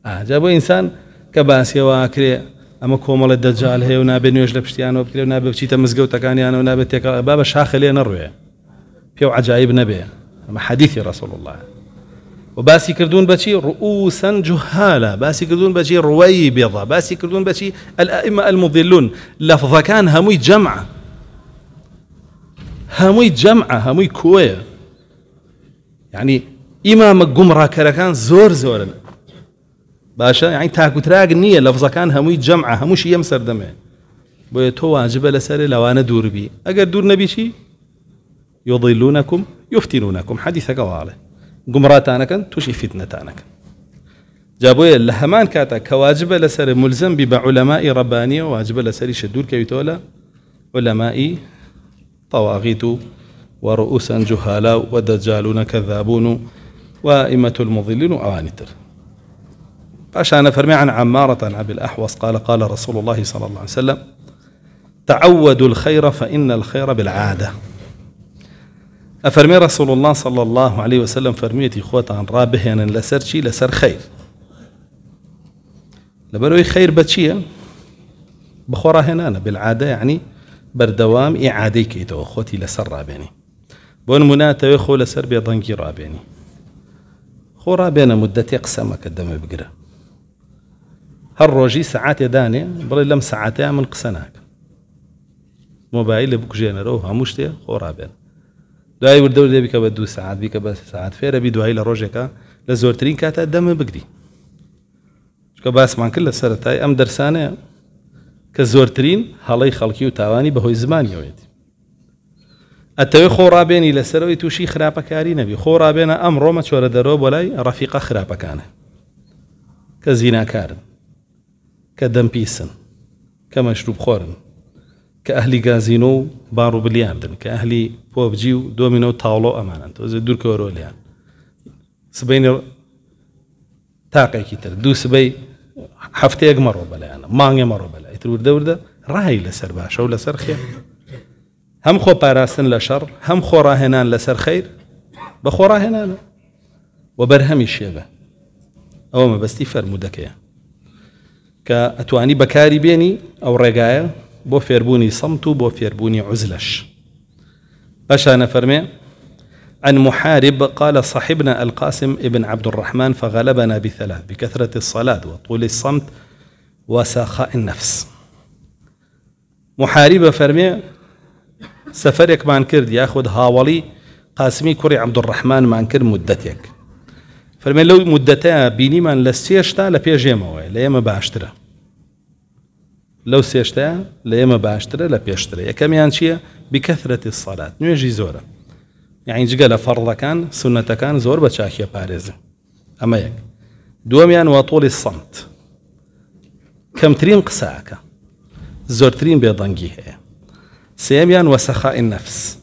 جابو انسان كباسي واكري اما ئاکرێ الدجال هي ونا بين و نابێت نوێژ ونا پشتیانەوە بکرێ تكاني انا ونا مزگەوتەکانیانەوە نابێت شاخ لي نروي فيو عجائب نبي اما حديث رسول الله وباسي كردون بشي رؤوسا جهالا كردون بشي رويبضة باسي كردون بشي الائمة المضلون لفظ المضلون هموي جمعة هموي جمعة هموي كوي يعني إمام ئیمامە كركان زور زورنا باشا يعني تاكو نییە لەفزەکان لفظة كان هەمووشی جمعة هموش يمسر تۆ واجبە واجب لەوانە دووربی ئەگەر دور نەبیشی یۆضیلونەکم یفتیرونەکم حەدیثەکەواڵێ يضلونكم يفتنونكم فیتنەتانەکەن جابۆیە لە هەمان کاتە کە واجبە لەسەر ملزمبی بە عولەمای ڕەبانیە واجبە لەسەری شەدور کەویتۆ لە عولەمایی تەواغیت و وەڕوسەن جوهالا و وەدەجالونە کەذابوون و وائمة المضلين وأواني انا فرمي عن عمارة عن الأحوص قال قال رسول الله صلى الله عليه وسلم تعودوا الخير فإن الخير بالعادة أفرمي رسول الله صلى الله عليه وسلم فرميتي خوات عن رابه أن يعني لسر شي لسر خير لبروي خير بتشيا يعني بخورا هنا أنا بالعادة يعني بردوام إعادة كيتو خوتي لسر رابيني يعني بون منات يخو لسر بيضنكي رابيني خورا بين مدة يقسمك الدم بقرأ هەر ڕۆژی سعاتێ دانێ بڵێ لەم سعاتەیە من قسە ناکەم مۆبایل لە بکوژێنەرەوە هەموو شتێ خۆڕابێن دوای وردە دێ بکە بە دوو سعات بیکە بە سعات فێرە بی دوایی لە ڕۆژێکە لە زۆرترین کاتە دەمە بگری چکە باسمان کرد لە سەرەتای ئەم دەرسانەیە کە زۆرترین هەڵی خەڵکی و تاوانی بەهۆی زمانیەوێتی ئەتەوێ خۆڕابێنی لەسەرەوەی تووشی خراپەکاری نەبی خۆڕابێنە ئەم ڕۆمە چۆرە دەرەوە بۆ لای ڕەفیقە خراپەکانە کە زیناکارن كدم بيسن كمشروب خورن كأهلي كازينو بارو بلياردن كأهلي بوبجيو دومينو تاولو أمانا توزي دور كورو ليان سبيني تاقي كيتر دو سبي حفتي أقمرو بلا أنا مانجا مرو بلا ورده ورده راهي لسر باشا ولا خير هم خو باراسن لشر هم خو راهنان لسر خير بخو راهنان وبرهم الشيبة أو ما بستي فرمودك يعني كأتواني بكاري بيني أو رجايا ڕێگایە بۆ فێربوونی سەمت و بۆ فێربوونی عزلش باشانە فەرمێ عن محارب قال صاحبنا القاسم ابن عبد الرحمن فغلبنا بثلاث بكثرة الصلاة وطول الصمت وسخاء النفس محاربة فرمي سفرك مانكر كرد ياخذ هاولي قاسمي كري عبد الرحمن مانكر مدتك فرمی لو مدەتەیە بینی من لسیش تا پێش ئێمەوەی وای لیم باعثتره لو سیش تا لیم باعثتره لپیشتره پێشترە یەکەمیان چییە بکثرت الصلاات نوێژی جیزوره یعنی جگە لە فەڕەکان سونەتەکان زۆر بە چاکیە پارێزن ئەمە یەک دووەمیان واتۆڵی سەمت که قساکە زۆرترین بێدەنگی هەیە سێمیان وەسەخائین نەفس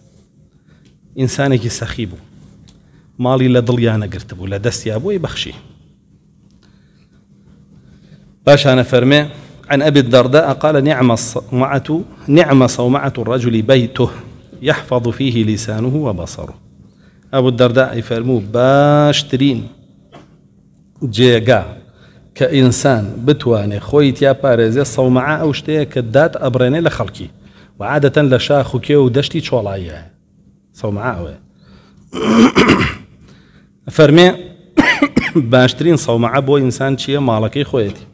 النفس سەخی بوو لا لە دڵیا قرتب ولا لە ابوي بخشي باش انا فرمي عن أبي الدرداء قال نعم الصومعة نعم صومعة الرجل بيته يحفظ فيه لسانه وبصره أبو الدرداء يفرمو باش ترين جيغا كانسان بتواني خويت يا باريز الصومعه او شتەیە كدات ابريني لخلكي وعاده لشاخو و عادەتەن لە صومعه فەرمێ [COUGHS] باشترین سەومەعە بۆ ئینسان چییە ماڵەکەی خۆیەتی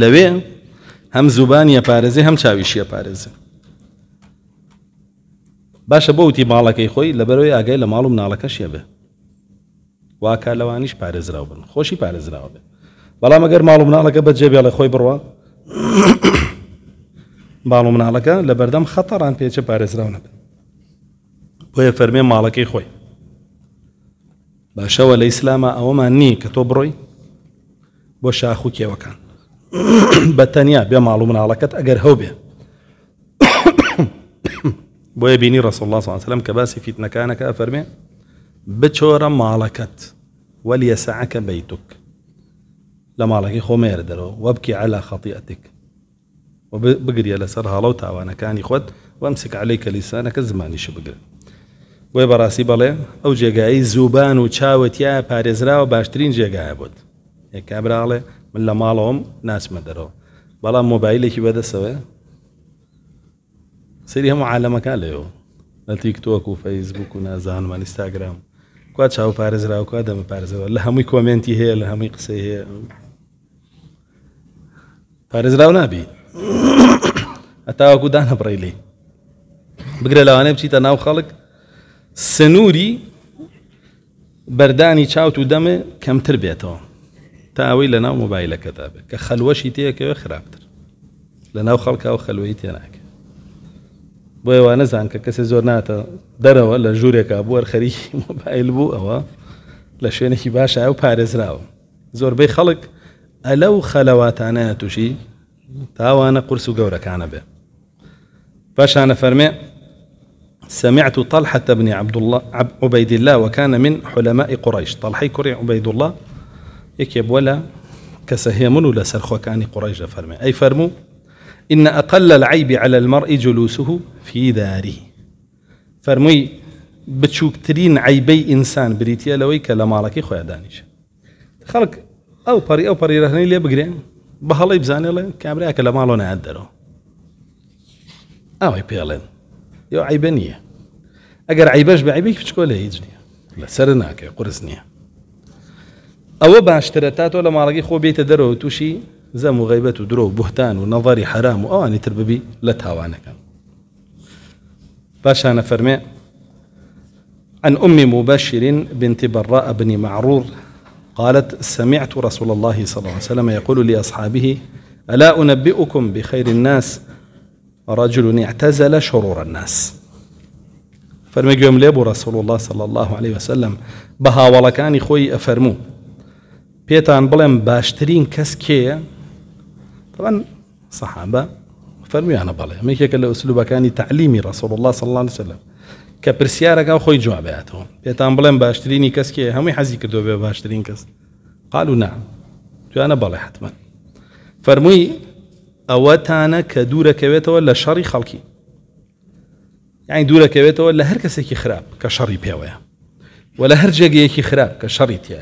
لەوێ هەم زوبانی پارێزی هەم چاویشیە پارێزی باشە بۆ وتی ماڵەکەی خۆی لەبەرەوەی ئاگای لە ماڵ و مناڵەکەشیە بێ واکە لەوانیش پارێزراو بن خۆشی پارێزراوە بێ بەڵام ئەگەر ماڵ و مناڵەکە بەجێبێ لە خۆی بڕوە باڵ [COUGHS] و مناڵەکە لە بەردەم خەتەڕان پێچە پارێزراو نەبن بۆیە فەرمێ ماڵەکەی خۆی باشەوە لە ئیسلامە ئەوەمان نی کە تۆ بڕۆی بۆ شاخ و کێوەکان [COUGHS] بە تەنیا بێ ماڵ و مناڵەکەت ئەگەر هەو بێ [COUGHS] بۆیە بینی ڕسڵ الله سلام کە باسی فیتنەکانەکە ئەفەرمێ بچۆرە ماڵەکەت وەلیە سەعەکە بەیتک لە ماڵەکەی خۆمێر دەرەوە وەبکی علا خەتیئتك بگریە لەسەر هەڵە و تاوانەکانی خۆت وەمسک عليهیکە لیسانەکە زمانیش بگرن وێ بەڕاستی بەڵێ ئەو جێگایی زوبان و چاوەتیا پارێزراوە باشترین جێگایە بوت کابراڵێ من لە ماڵەوەم ناچمە دەرەوە بەڵام مۆبایلێکی بەدەسەوە سری هەموو عالەمەکان لەەوە لە تیکتۆک و فەیسبوک و نازانم ئینستاگرام کوا چاو پارێزرا و کوا دەمە پارێزەوە لە هەمووی کۆمنتی هەیە لە هەمووی قسەی هەیە پارێزراو نابی ئەتاوەکو دانەپڕیلی بگرە لەوانەیە بچیتە ناو خەڵک سنووری بەردانی چاوت و دەمە کەمتر بێتەوە تا ئەوەی لە ناو مۆبایلەکەدا بێت کە خەلوەشی تەیەکەوە خراپتر لە ناو خەڵکاو خەلوەی تێناکە بۆ ئێوە نەزان کە کەسێ زۆر ناتە دەرەوە لە ژوورێکا بوەر خەریکی [LAUGHS] مۆبایل بوو ئەوە لە شوێنێکی باشە ئەو پارێزراوە زۆربەی خەڵک ئەلە و خەلەواتانەیە تووشی تاوانە قرس و گەورەکانە بێ پاشانە فەرمێ سمعت طلحة بن عبد الله عبيد الله وكان من حلماء قريش طلحي كري عبيد الله يكيب ولا كسهيمون ولا سرخوكاني قريش فرمي أي فرمو إن أقل العيب على المرء جلوسه في داره بتشوك بتشوكترين عيبي إنسان بريتيا لما كلامالكي خويا دانيش خلق أو باري أو باري رهني لي بقرين بهلا يبزاني الله كابريا كلامالو نعدلو أو يبيلين يو عيبانية نییە عيباش بعيبك بە عیبێک بچکۆ لە سرنا نییە لەسەر أو قرس نییە ئەوە باشترە تا تۆ لە ماڵگەی خۆ درو دەرەوە تووشی غيبات ودرو بهتان ونظري نەڤری حرام و ئەوانی تر ببی لە باش أنا فرمي عن أم مبشر بنت براء بن معرور قالت سمعت رسول الله صلى الله عليه وسلم يقول لأصحابه ألا أنبئكم بخير الناس رجل اعتزل شرور الناس فرمي گوێم لێ رسول الله صلى الله عليه وسلم بها هاوڵەکانی خۆی افرمو پێتان بڵێم باشترین کەس کێە طبعا انا فەرمیانە بەڵێ مێکێکە لە كان تعليمي رسول الله صلى الله عليه وسلم كبرسيارك پرسیارەکە خۆی جوابێتەوە بيتان بڵێم باشترين کەس کێ هەمووی حەزی کردو بێ قالوا نعم انا بەڵێ حتما فرمي ئەوەتانە کە دوورەکەوێتەوە لە شەڕی خەڵکی یعنی دوورەکەوێتەوە لە هەر کەسێکی خراپ کە شەڕی پێوەیە و لە هەر جێگەیەکی خراپ کە شەڕی تە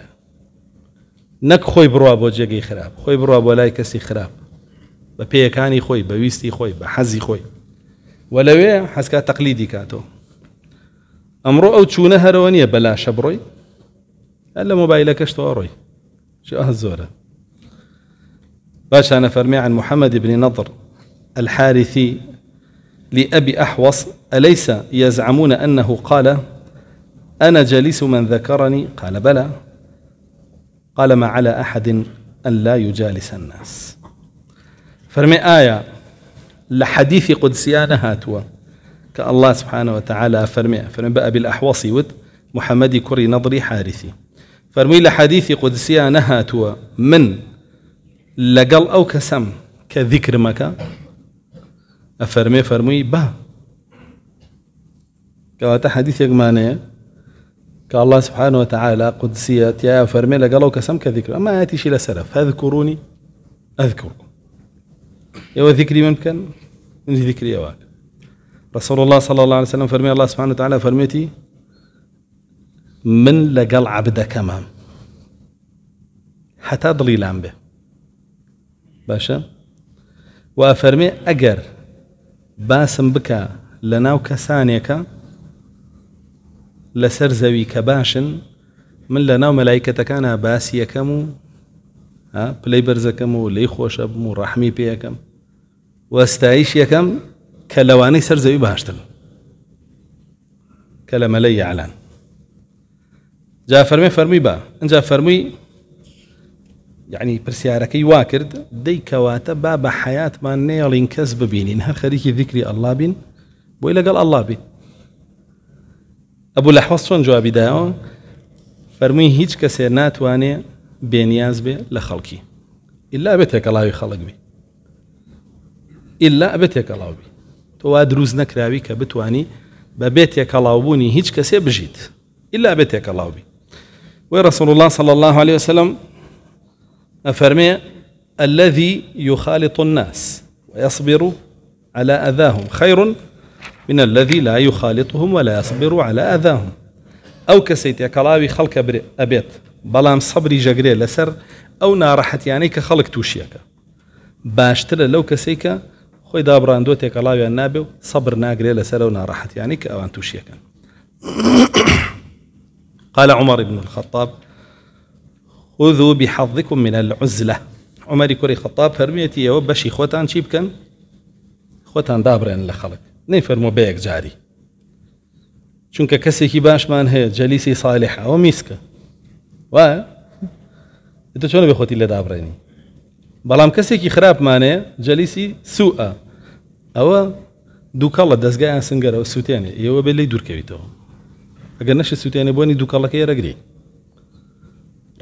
نەک خۆی بڕوا بۆ جێگەی خراپ خۆی بڕوا بۆ لای کەسی خراپ بە پێیەکانی خۆی بەویستی خۆی بە حەزی خۆی و لەوێ حەسکە تەقلیدی کاتەوە ئەمڕۆ ئەو چوونە هەرەوە نییە بەلاشە بڕۆی لە مۆبایلەکەشتەوە ڕۆی زۆرە باش أنا فرمي عن محمد بن نضر الحارثي لأبي أحوص أليس يزعمون أنه قال أنا جالس من ذكرني قال بلى قال ما على أحد أن لا يجالس الناس فرمي آية لحديث قدسيان هاتوا كالله سبحانه وتعالى فرمي فرمي بأبي الأحوص ود محمد كري نظري حارثي فرمي لحديث قدسيان هاتوا من لقل أو كسم كذكر مكا أفرمي فرمي با كواتا حديث حەدیثێکمانەیە كالله سبحانه وتعالى قدسية يا فرمي أو كسم كذكر أما إلى سلف فاذكروني أذكركم يا ذكري من كان من ذكري يواك رسول الله صلى الله عليه وسلم فرمي الله سبحانه وتعالى فرميتي من لقل عبدك كمام حتى ضليلان به باشە وا فەرمێ ئەگەر باسم بکە لە ناو کەسانێکە لەسەر زەوی کە باشن من لە ناو مەلایکەتەکانە باسی یەکەم و پلەی بەرزەکەم و لی خۆشە بم و ڕەحمی پێیەکەم وەستایش یەکەم کە لەوانەی سەر زەوی باشتن کە لە مەلەی یاعلان جا فەرمی فەرمی با ئەجا فەرمووی يعني برسيارك واكرد دي كواتا بابا حياة ما نيالين كسب بيني نهار خريكي ذكري الله بين وإلا قال الله بين أبو الأحوص شون جوابي داون فرمي هيج كسي ناتواني بنياز بي لخلقي إلا بيتك الله يخلق بي إلا بيتك الله بي تو أدروز نكراوي كبتواني ببيتك الله بوني هيج كسي بجيت إلا بيتك الله بي ورسول الله صلى الله عليه وسلم أفرمي الذي يخالط الناس ويصبر على أذاهم خير من الذي لا يخالطهم ولا يصبر على أذاهم أو كسيتي كلاوي خلق أبيت بلام صبري جغري لسر أو نارحت يعني كخلق توشيك باشتر لو كسيك خوي دابران دوتي كلاوي النابو صبر ناقري لسر أو نارحت يعني كأوان توشيك [COUGHS] قال عمر بن الخطاب خذوا بحظكم من العزلة عمر كري خطاب فرميتي يا وبشي خوتان شيب كان خوتان دابرين لخلق نفرمو بيك جاري چونکە کەسێکی باشمان هەیە جەلیسی ساالح ئەوە میسکە وایە تە چۆن بێ كي خراب دابڕێنی بەڵام جليسي سوء او سوئە ئەوە دووکەڵە دەستگایان سنگەرەوە سووتێنێ بلي دور لی دوورکەویتەوە ئەگەر نەشە سووتێنێ بۆنی دووکەڵەکەی كيراجري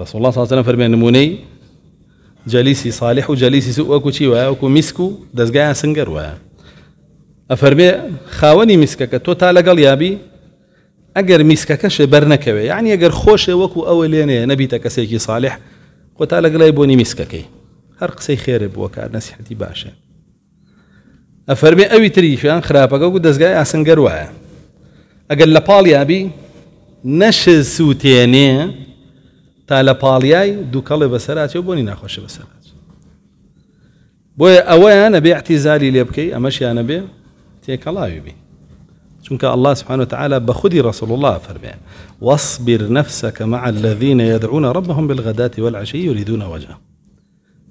رسول الله صلى الله عليه وسلم فرمي نموني جليسي صالح وجليسي سوء وكو شي وكو مسكو دزقا سنقر وها ئەفەرمێ خاوەنی میسکەکە تۆ تا لەگەڵ یابی ئەگەر میسکەکەشێ يعني یعنی خوش خۆشێ وەکو ئەوە لێنێ نەبیتە کەسێکی ساالح خۆ تا لەگەڵی بۆنی میسکەکەی هەر قسەی خێرە بووە کار نەسیحەتی باشە ئەفەرمێ ئەوی تریشیان خراپەکە و دەستگای ئاسنگەر وایە ئەگەر لە پاڵ یابی نەشە سووتێنێ تا لە پاڵیای دووکەڵێ بەسەراچێ بۆنی ناخۆشە بەسەراچ بۆیە ئەوەیان نەبێ احتیزاری لێ بکەی ئەمەشیانە بێ تێکەڵاوی بی چونك الله سبحانه وتعالى بخدي رسول الله فرمان واصبر نفسك مع الذين يدعون ربهم بالغداة والعشي يريدون وجهه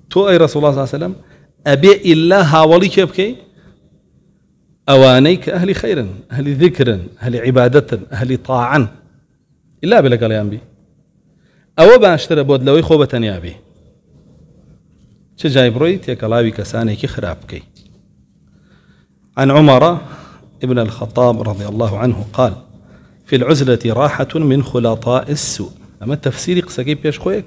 تو أي رسول الله صلى الله عليه وسلم أبي إلا هاولي كيبكي أوانيك أهل خيرا أهل ذكرا أهل عبادة أهل طاعا إلا بلا قال يا بي ئەوە باشترە بۆت لەوەی خۆ بە تەنیابێ چه جای بڕۆی تێکەڵاوی کەسانێکی خراپ بکەی عن عمر ابن الخطاب رضي الله عنه قال في العزلة راحة من خلطاء السوء أما التفسير قسكي بيش خويك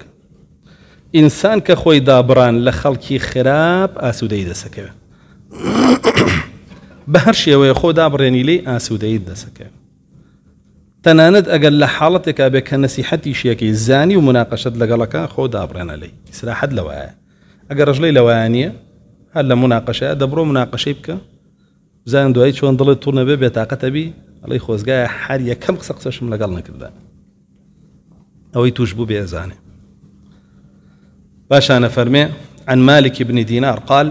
إنسان كخوي دابران لخلقي خراب آسودي دسكي [COUGHS] بهر شيء ويخو دابران لي آسودي دسكي تەنانەت ئەگەر لە حاڵەتێکا بێ کە نەسیحەتی شیەکەی زانی و مناقەشت لەگەڵەکە خۆ دابڕێنە لی سراحەت لەوایە ئەگەر ڕژلەی لەوایە نیە هەر لە مناقەشە دەبڕۆ مناقەشەی بکە بزان دوای چۆن دڵێت توڕ نەبێ بێتاقەتەبی ئەڵی كم هەر یەکەم قسە قسەشم لەگەڵ نەکردە ئەوەی توش بوو بێزانێ باشانە فەرمێ عن مالك بن دينار قال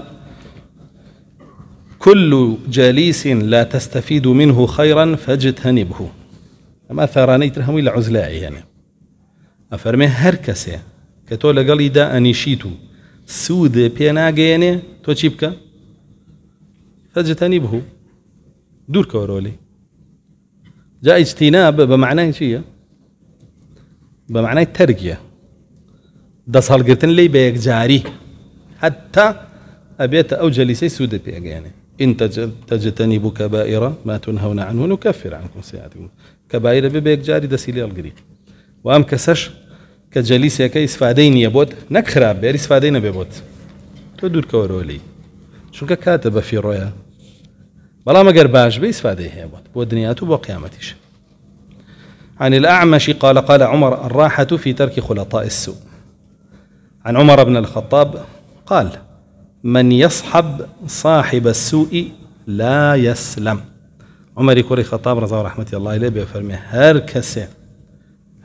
كل جليس لا تستفيد منه خيرا فاجتنبه اما ثراني تر هەمووی يعني افرمي ئەفەرمێ هەر کەسێ کە دا انيشيتو سود يعني و سوود پێ ناگەێنێ تۆ چی بکە فەجتەنی بهوو دوور کەۆرۆلی جا ئیجتینا بمعنى معنای چییە بە معنای تەرگیە دەسەڵگرتن لی بە یەکجاری حتا ئەبێتە ئەو جەلیسەی سوودە يعني. إن تجتنبوا كبائر ما تنهون عنه نكفر عنكم سيئاتكم كبايرة ببيك جاري دا سيليا و وام کەسەش کە جەلیسەکە ئیسفادەی نییە بۆت نەکرا بێری سفادەی نەبێ بۆت تۆ دوورکەوەرۆ شو چونکە في رويا بلا ما قرباش باش بە ئیسفادەی هەیە بو بۆ بو و عن الأعمش قال قال عمر الراحة في ترك خلطاء السوء عن عمر بن الخطاب قال من يصحب صاحب السوء لا يسلم عمری کوڕی خەتاب ڕزا ڕحمەتی الله لێ بێفەرمێ هەر کەسێ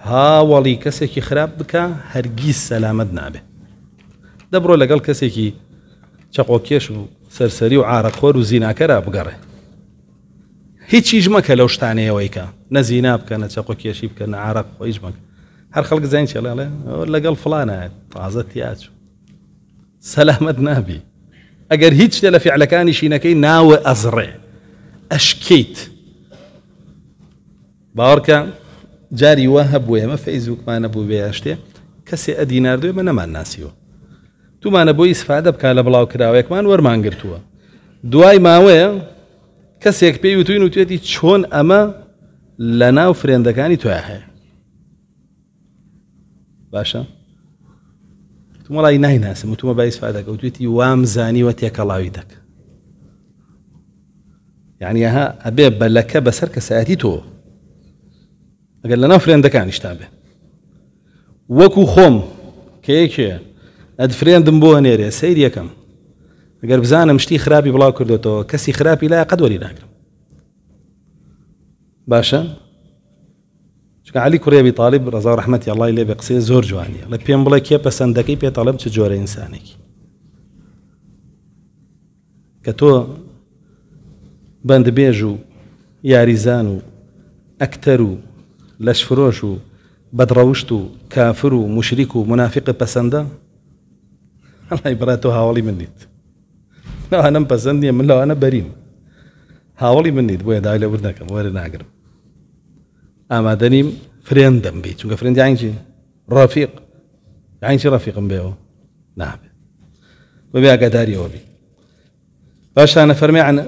هاوڵی کەسێکی خراپ بکە هەرگیز سەلامت نابێ دەبڕۆ لەگەڵ کەسێکی چەقۆکێش و سەرسەری و خور و زیناکەرا بگەڕێ هیچیش مەکە لەو شتانەیەوەی کە نەزینا بکە نە چەقۆکێشی بکە نە عراق خۆیش مەکە هەر خەڵک زین چێڵێ لەگەڵ فلانە تازە تیاچ سەلامت نابی ئەگەر هیچ شتێ لە فعلەکانی شینەکەی ناوە ئەشکیت باوەڕکە جاری وە هەبوو ئێمە فەیزووکمانە بوو بێشتێ کەسێ ئەدی نردوێ مە نەمان ناسیوە تومانە بۆی سفادە بکە لە بڵاو کراوەیەکمان وەرمان گرتووە دوای ماوەیە کەسێک پێی وتوین و توێتی چۆن ئەمە لە ناو فرێندەکانی توای هەیە باشە تومەڵی نایناسم وتومە بای سفادەکە و توێتی وام زانیوە تێکەڵاوی دەکە يعني ها أبي بلك بسرك سأتيتو أقول لنا نعم فريند كان يشتابه وكو خوم كيكي أد فريند مبوه نيري سيد يكم أقول بزانا مشتي خرابي بلاو تو كسي خرابي لا قد ولي ناقر باشا شكا علي كوريا بي طالب رضا ورحمة الله إليه بقصية زور جواني لبين بلاك يا بسندكي بي طالب تجوري إنسانك كتو بەندبێژ و یاریزان و ئەکتەر و بدروشتو و بەدڕەوشت و کافر و مشریک و منافق پەسەندە ئەڵی [LAUGHS] براتەوە هاوڵی منیت ناوانم پەسەند نیە من لەوانە بەریم هاوڵی منیت بۆیە داوای لەبور نەکەم وەرە ناگرم ئامادەنیم فرێندەم بی چونکە فرند یانجی ڕافیق یانجی ڕافیقم نعم. بێەوە نابێت وبيا قداري وبي باش أنا فرمي عن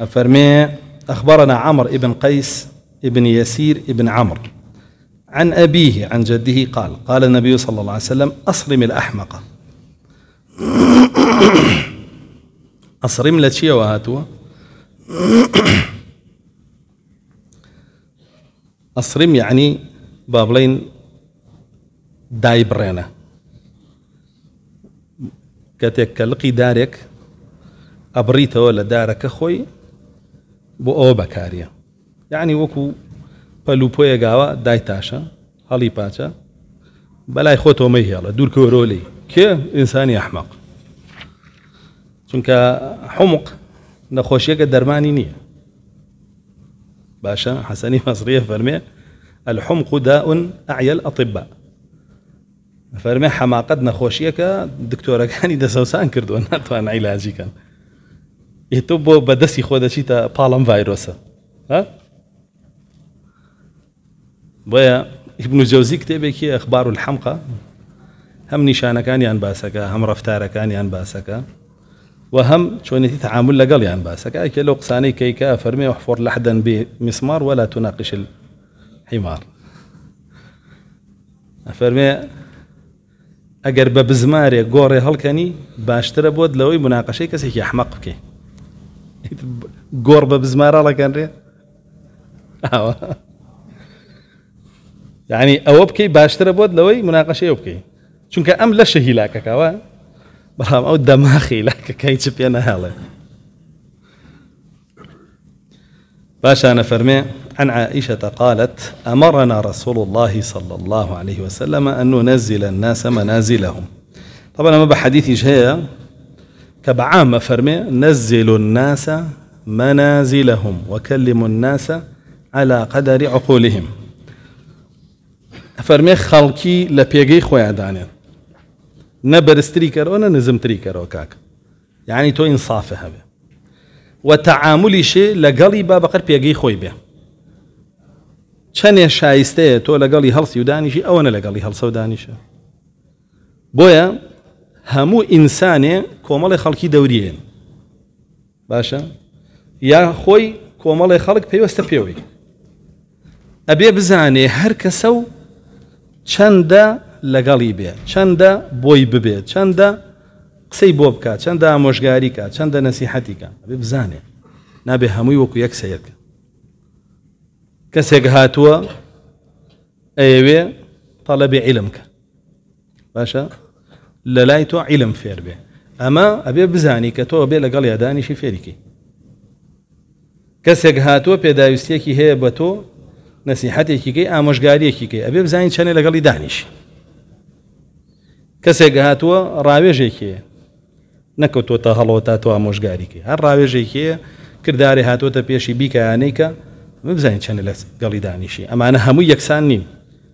أفرمي أخبرنا عمر ابن قيس ابن يسير ابن عمر عن أبيه عن جده قال قال النبي صلى الله عليه وسلم أصرم الأحمق [COUGHS] أصرم لتشي وهاتوا [COUGHS] أصرم يعني بابلين دايبرينا برينا كتك لقي دارك أبريته ولا دارك أخوي بو او يعني وكو بەکارە یعنی وەکو پەلوپۆیە گاوە هالي تاشە بلاي خوتو مي خۆتۆمەی دور كورولي كي انسان ئەحمەق چونکە حمق نەخۆشیەکە درماني ني باشا حسني مصرية فرمي الحمق داء أعيا الأطباء فرمي فەرمێ حەماقەت نەخۆشیەکە كاني دەسەوسان کردووە ناتوان علاجي كان И то бо ба дасти хо дачита палам вайроса. А? بۆیە اخبار جەوزی کتێبێکی ئەخبار و الحەمقا هەم نیشانەکانیان باسەکە هەم ڕفتارەکانیان باسەکە و هەم چۆنێتی تعامل لەگەڵیان باسەکە کە لەو قسانەی کەیکە فەرمی وحفۆر لەحدەن لحدا بمسمار ولا تناقش الحمار فەرمێ اگر ببزماري غوري هلكني باشتر بود لوي مناقشه كسي کەسێکی حمەق بکەی [LAUGHS] كان بە آه. يعني گەنرێ باشترى بود لوي مناقشة بۆت لەوەی مناقەشەیە لا چونکە ئەم لە شەهیلاکەکەوە بەڵام ئەو دەماخی لاکەکەی چ هلا باش أنا فرمي عن عائشة قالت أمرنا رسول الله صلى الله عليه وسلم أن ننزل الناس منازلهم طبعا ما بحديث هي تبع فرمي نزل الناس منازلهم وكلم الناس على قدر عقولهم فرمي خلقي لە خويا داني دانێن نە بەرزتری نزم تريكر وكاك يعني تو انصاف هذا ئینصافە شيء لقلي بابا قر با بەقەر پێگەی خۆی بێ تو لقلي هل لەگەڵی هەڵسی و دانیشی ئەوە نە لەگەڵی هەموو ئینسانێ کۆمەڵی خەڵکی دەورین باشە یا خۆی کۆمەڵی خەڵک پێوەستە پێوەی ئەبێ بزانێ هەر کەسە و چەندە لەگەڵی بێ چەندە بۆی ببێ چەندە قسەی بۆ بکە چەندە ئامۆژگاریکە چەندە نەسیحەتیکە ئەبێ بزانێ نابێ هەمووی وەکو یەک سەیەکە کەسێک هاتووە ئەوێ تەڵەبێ عیلم کە باشە لە لای تۆ عیلم فێر بێ ئەمە ئەبێ بزانی کە تۆ بێ لەگەڵ یادانیشی فێریکی کەسێک هاتووە پێداویستێکی هەیە بە تۆ نسیحەتێکیکەی ئامۆژگاریەکیکەی ئەبێ بزانین چەنێ لەگەڵی دانیشی کەسێک هاتووە ڕاوێژێکێ نەکەوتۆتە هەڵەوە تا تۆ ئامۆژگاریکە هەر ڕاوێژێکەیە کردداری هاتوۆتە پێشی بیکەیانەیکە بزانین چەنە لە گەڵی دانیشی ئەمانە هەموو یەکسان نین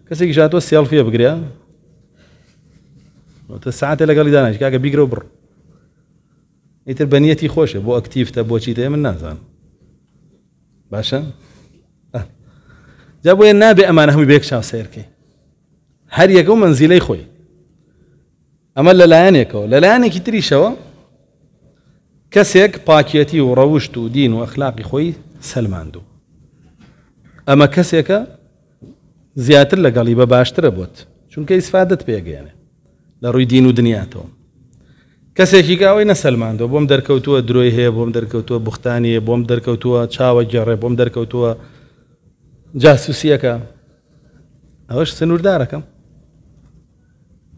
کەسێک ژاتۆ سێڵفێ بگرێ سعاتێ لەگەڵی داناش کاکە بیگرە و بڕ ئیتر بەنیەتی خۆشە بۆ ئەکتیفتە بۆچی دێ من نازان باشە جا بۆیە نابێ ئەمان هەمووی بێک چاو سیرکەی هەر یەکە و منزیلەی خۆی ئەمە لەلایەنێکەوە لەلایەنێکی تریشەوە کەسێک پاکێتی و ڕەوشت و دین و ئەخلاقی خۆی سەلماندوو ئەمە کەسێکە زیاتر لەگەڵی بە باشترە بۆت چونکە ئیسفادت پێگەیانێ لە ڕووی دین و دنیاتەوە کەسێکی ئەوەی نەسەلماندەوە بۆم دەرکەوتووە درۆی هەیە بۆم دەرکەوتووە بختانیە بۆم دەرکەوتووە چاوە گەڕێ بۆم دەرکەوتووە جاسووسیەکە ئەوەش سنووردارەکەم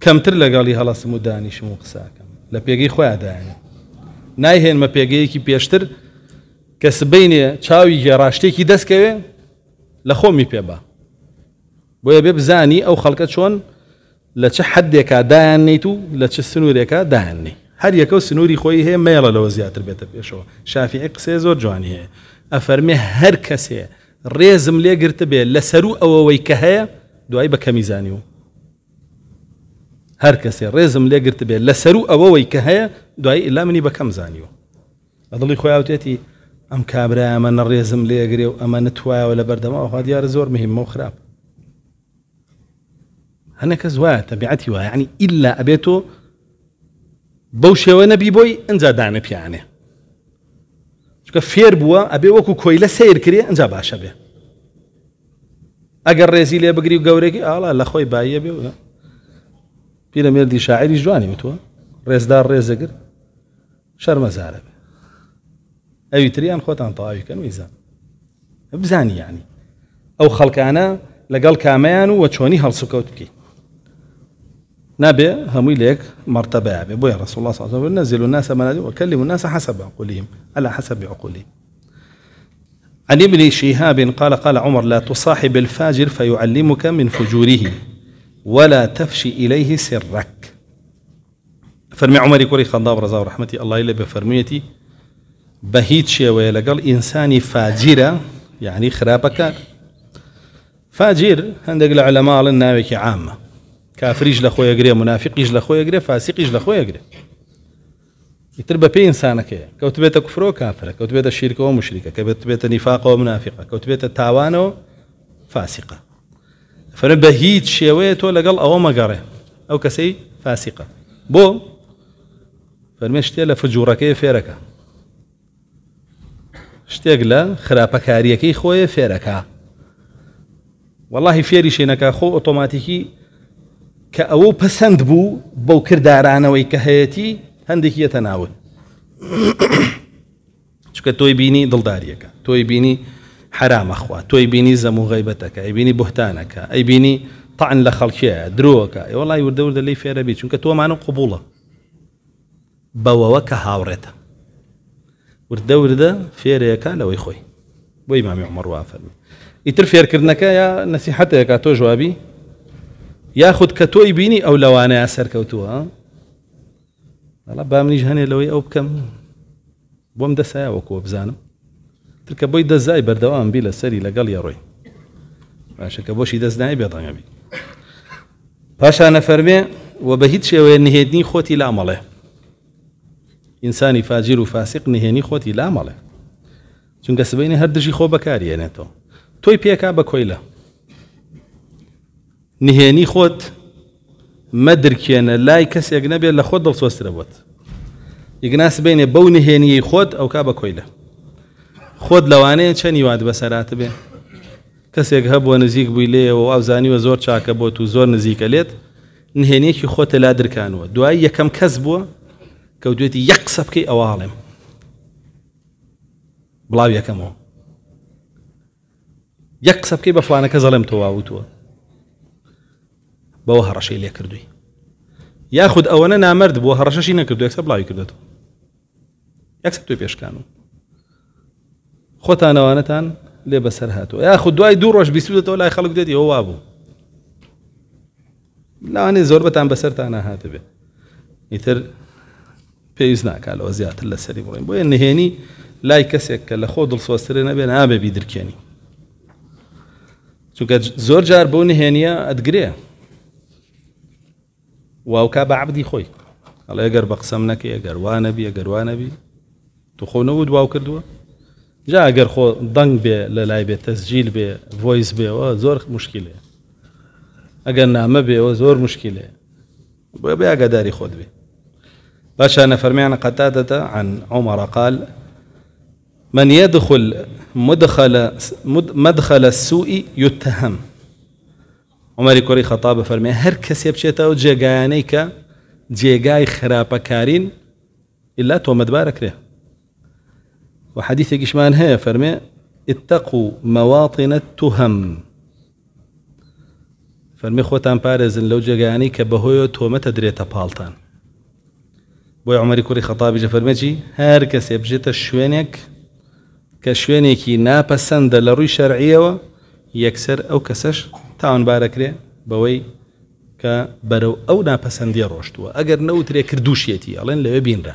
کەمتر لەگەڵی هەڵاسم و دانیشم و قساکەم لە پێگەی خۆیادایە نایهێنمە پێگەیەکی پێشتر کە سبینێ چاوی گێڕاشتێکی دەستکەوێ لە خۆمی پێبە بۆیە بێ بزانی ئەو خەڵکە چۆن لە حد یکا دایانیت و لە سنور یکا دایننی هەر یەکە و سنووری خۆی هەیە مێڵە لەوە زیاتر بێتە پێشەوە شافی قسێ زور جوانی هەیە ئەفەرمێ هەر کەسێ ڕێزم لێگرتە بێ لەسەر و ئەوەوەی کە هەیە دوای بە کەمیزانی و هەر کەسێ ڕێزم لێگرتە بێ لەسەر و ئەوەوەی کە هەیە دوای ئلا منی بە کەم زانیوە ئەدڵی خۆیاوتێتی ئەم کابرا ئەمە نە ڕێزم لێگرێ و ئەمە نتوایەوە لە بەردەماوەخوا دیارە زۆر مهمە و خراپە هنا كزوات بعتي يعني إلا أبيتو بوشي ونبي بوي انزا دانا بيعني شكا فير بوا أبي وكو كويلة سير كري انزا باشا بي أقر ريزيليا بقري وقوريكي آلا آه لخوي باية بي بيلا ميردي شاعري جواني متوا ريزدار ريزقر شر مزارة بي أيو تريان خوتان طاوي كان ويزان بزاني يعني أو خلق أنا لقال كاميانو وشوني هل سكوتكي نبي هم ليك مرتبة أبي بويا رسول الله صلى الله عليه وسلم نزلوا الناس منازل وكلموا الناس حسب عقولهم على حسب عقولهم عن ابن شهاب قال قال عمر لا تصاحب الفاجر فيعلمك من فجوره ولا تفشي إليه سرك فرمي عمر كوري خضاب رضا ورحمتي الله إلا بفرميتي بهيت شوية لقال إنساني فاجرة يعني خرابك فاجر عندك العلماء الناوي عامه کافریش لە خۆیەگرێ منافقیش لە خۆیەگرێ فاسیقیش لە خۆیەگرێ ئیتر بە پێی ئینسانەکەی کەوت بێتە کوفرۆ کافرە کەوت بێتە شیرکەوە مشریکە کە بێت بێتە نیفاقەوە منافقە کەوت بێتە تاوانەوە فاسیقە فەر بە هیچ شێوەیە تۆ لەگەڵ ئەوە مەگەڕێ ئەو کەسەی فاسیقە بۆ فەرمێ شتێ لە فجوورەکەی فێرەکە شتێک لە خراپەکاریەکەی خۆیە فێرەکە واللهی فێری شێنەکە خۆ ئۆتۆماتیکی که کە ئەوە بو بوو بەو کردارانەوەی کە هەیەی هەندێکیە تەناوت [COUGHS] چکە توی بینی که توی بینی حرام حرامەخوا توی بینی زمو غیبت که ای بینی بهتان که ای بینی طعن درو که ای درۆکە ئێوەڵی وردەوردە لی فێرە بی چونکە تۆمانە قوبوڵە بەوەوە کە هاوڕێتە وردەوردە فێرەیەەکە لەوەی خۆی بۆی مامی عمەڕوافەرمی ئیتر که یا که تو جوابی یاخود کە تۆی بینی ئەو لەوانەیە سەرکەوتووە بەڵا با منیش هەنێ لەوەی ئەو بکەم بۆم دەسایەوەکووە بزانم ترکە بۆی دەزای بەردەوام بی لە سەری لەگەڵ یاڕۆی باشەکە بۆشی دەستنای بێدەنگەبی پاشانە فەرمێ و بە هیچ شێوەیە نهێنی خۆتی لامەڵێ ئینسانی فاجیر و فاسق نهێنی خۆتی لامەڵێ چونکە سبینی هەردژی خۆ بەکارێنێتەوە تۆی پێکا بە کۆی لە نهێنی خۆت مەدرکێنە لای کەسێک نەبێت لە خۆت دڵسۆسترە بۆت یگناس بینێ بەو نهێنیی خۆت ئەو کا بە کۆیلە خۆت لەوانەیە چەند یواد بەسەرات بێ کەسێک هەبووە نزیک بووی لێەوە و ئازانیوە زۆر چاکە بۆ و زۆر نزیکە لێت نهێنێکی خۆتە لا درکانەوە دوای یەکەم کەس بووە کە دوێتی یەک قسە بکەی ئەوواڵێم بڵاو یەکەمەوە یەک قسە بکەی بە فلانەکە زەڵێم تۆواوتوە بەوە هەڕەشەی لێ کردووی یاخود انا نامرد بۆ هەڕەشەشی نەکردو یەکسە بڵاوی کردێتەوە یەکسە توی پێشکان و خۆتانەوانەتان لێ بەسەر هاتووە یاخود دوای دوو ڕۆژ بیسوودەوە لای خەڵک دێت ئەوە انا لاوانێ زۆر بەتان انا ناهاتە بێت ئیتر پێویست ناکالەوە زیاتر لە سەری بڕێن بۆیە نهێنی لای کەسێک کە لە خۆ دڵسۆسترە انا نابێ بیدرکێنی چونکە زۆر جار بۆ نهێنیە ئەدگرێ واو كاب عبدي خوي الله ئەگەر بە قسەم نەکە ئەگەروانە بی ئەگەروانە بی تو كردوا واو کردووە جا ئەگەر خۆ دەنگ بێ لە لای بێ تەسجیل زور ڤۆیس اگر نامه مشکلێ ئەگەر زور مشكلة زۆر مشکلێ بە بێ ئەگەداری خۆت بێ باشا نفرميان قتادة عن عمر قال من يدخل مدخل مدخل السوء يتهم عمەری کۆری خەتا بەفەرمێ هەر کەسێ بچێتەوە جێگایانەی کە جێگای خراپەکارین إلا تۆمەدبارەکرێ و حەدیثێکیشمان هي فرمي اتقوا مواطن التهم فرمي خوتان پارێزن لو جێگایانی کە بەهۆیە تۆمەتە درێتە پاڵتان بۆی عمەری کوڕی خەتابی جە فەرمەجی هەر کەسێ بژێتە شوێنێک کە شوێنێکی ناپەسەندە لە ڕووی شەرعیەوە یەکسەر تاوانبارەکرێ بەوەی کە بەرەو ئەو ناپەسەندی ڕۆشتووە ئەگەر نەوترێ کردوشێتی ئەڵێن لەوێ بینرە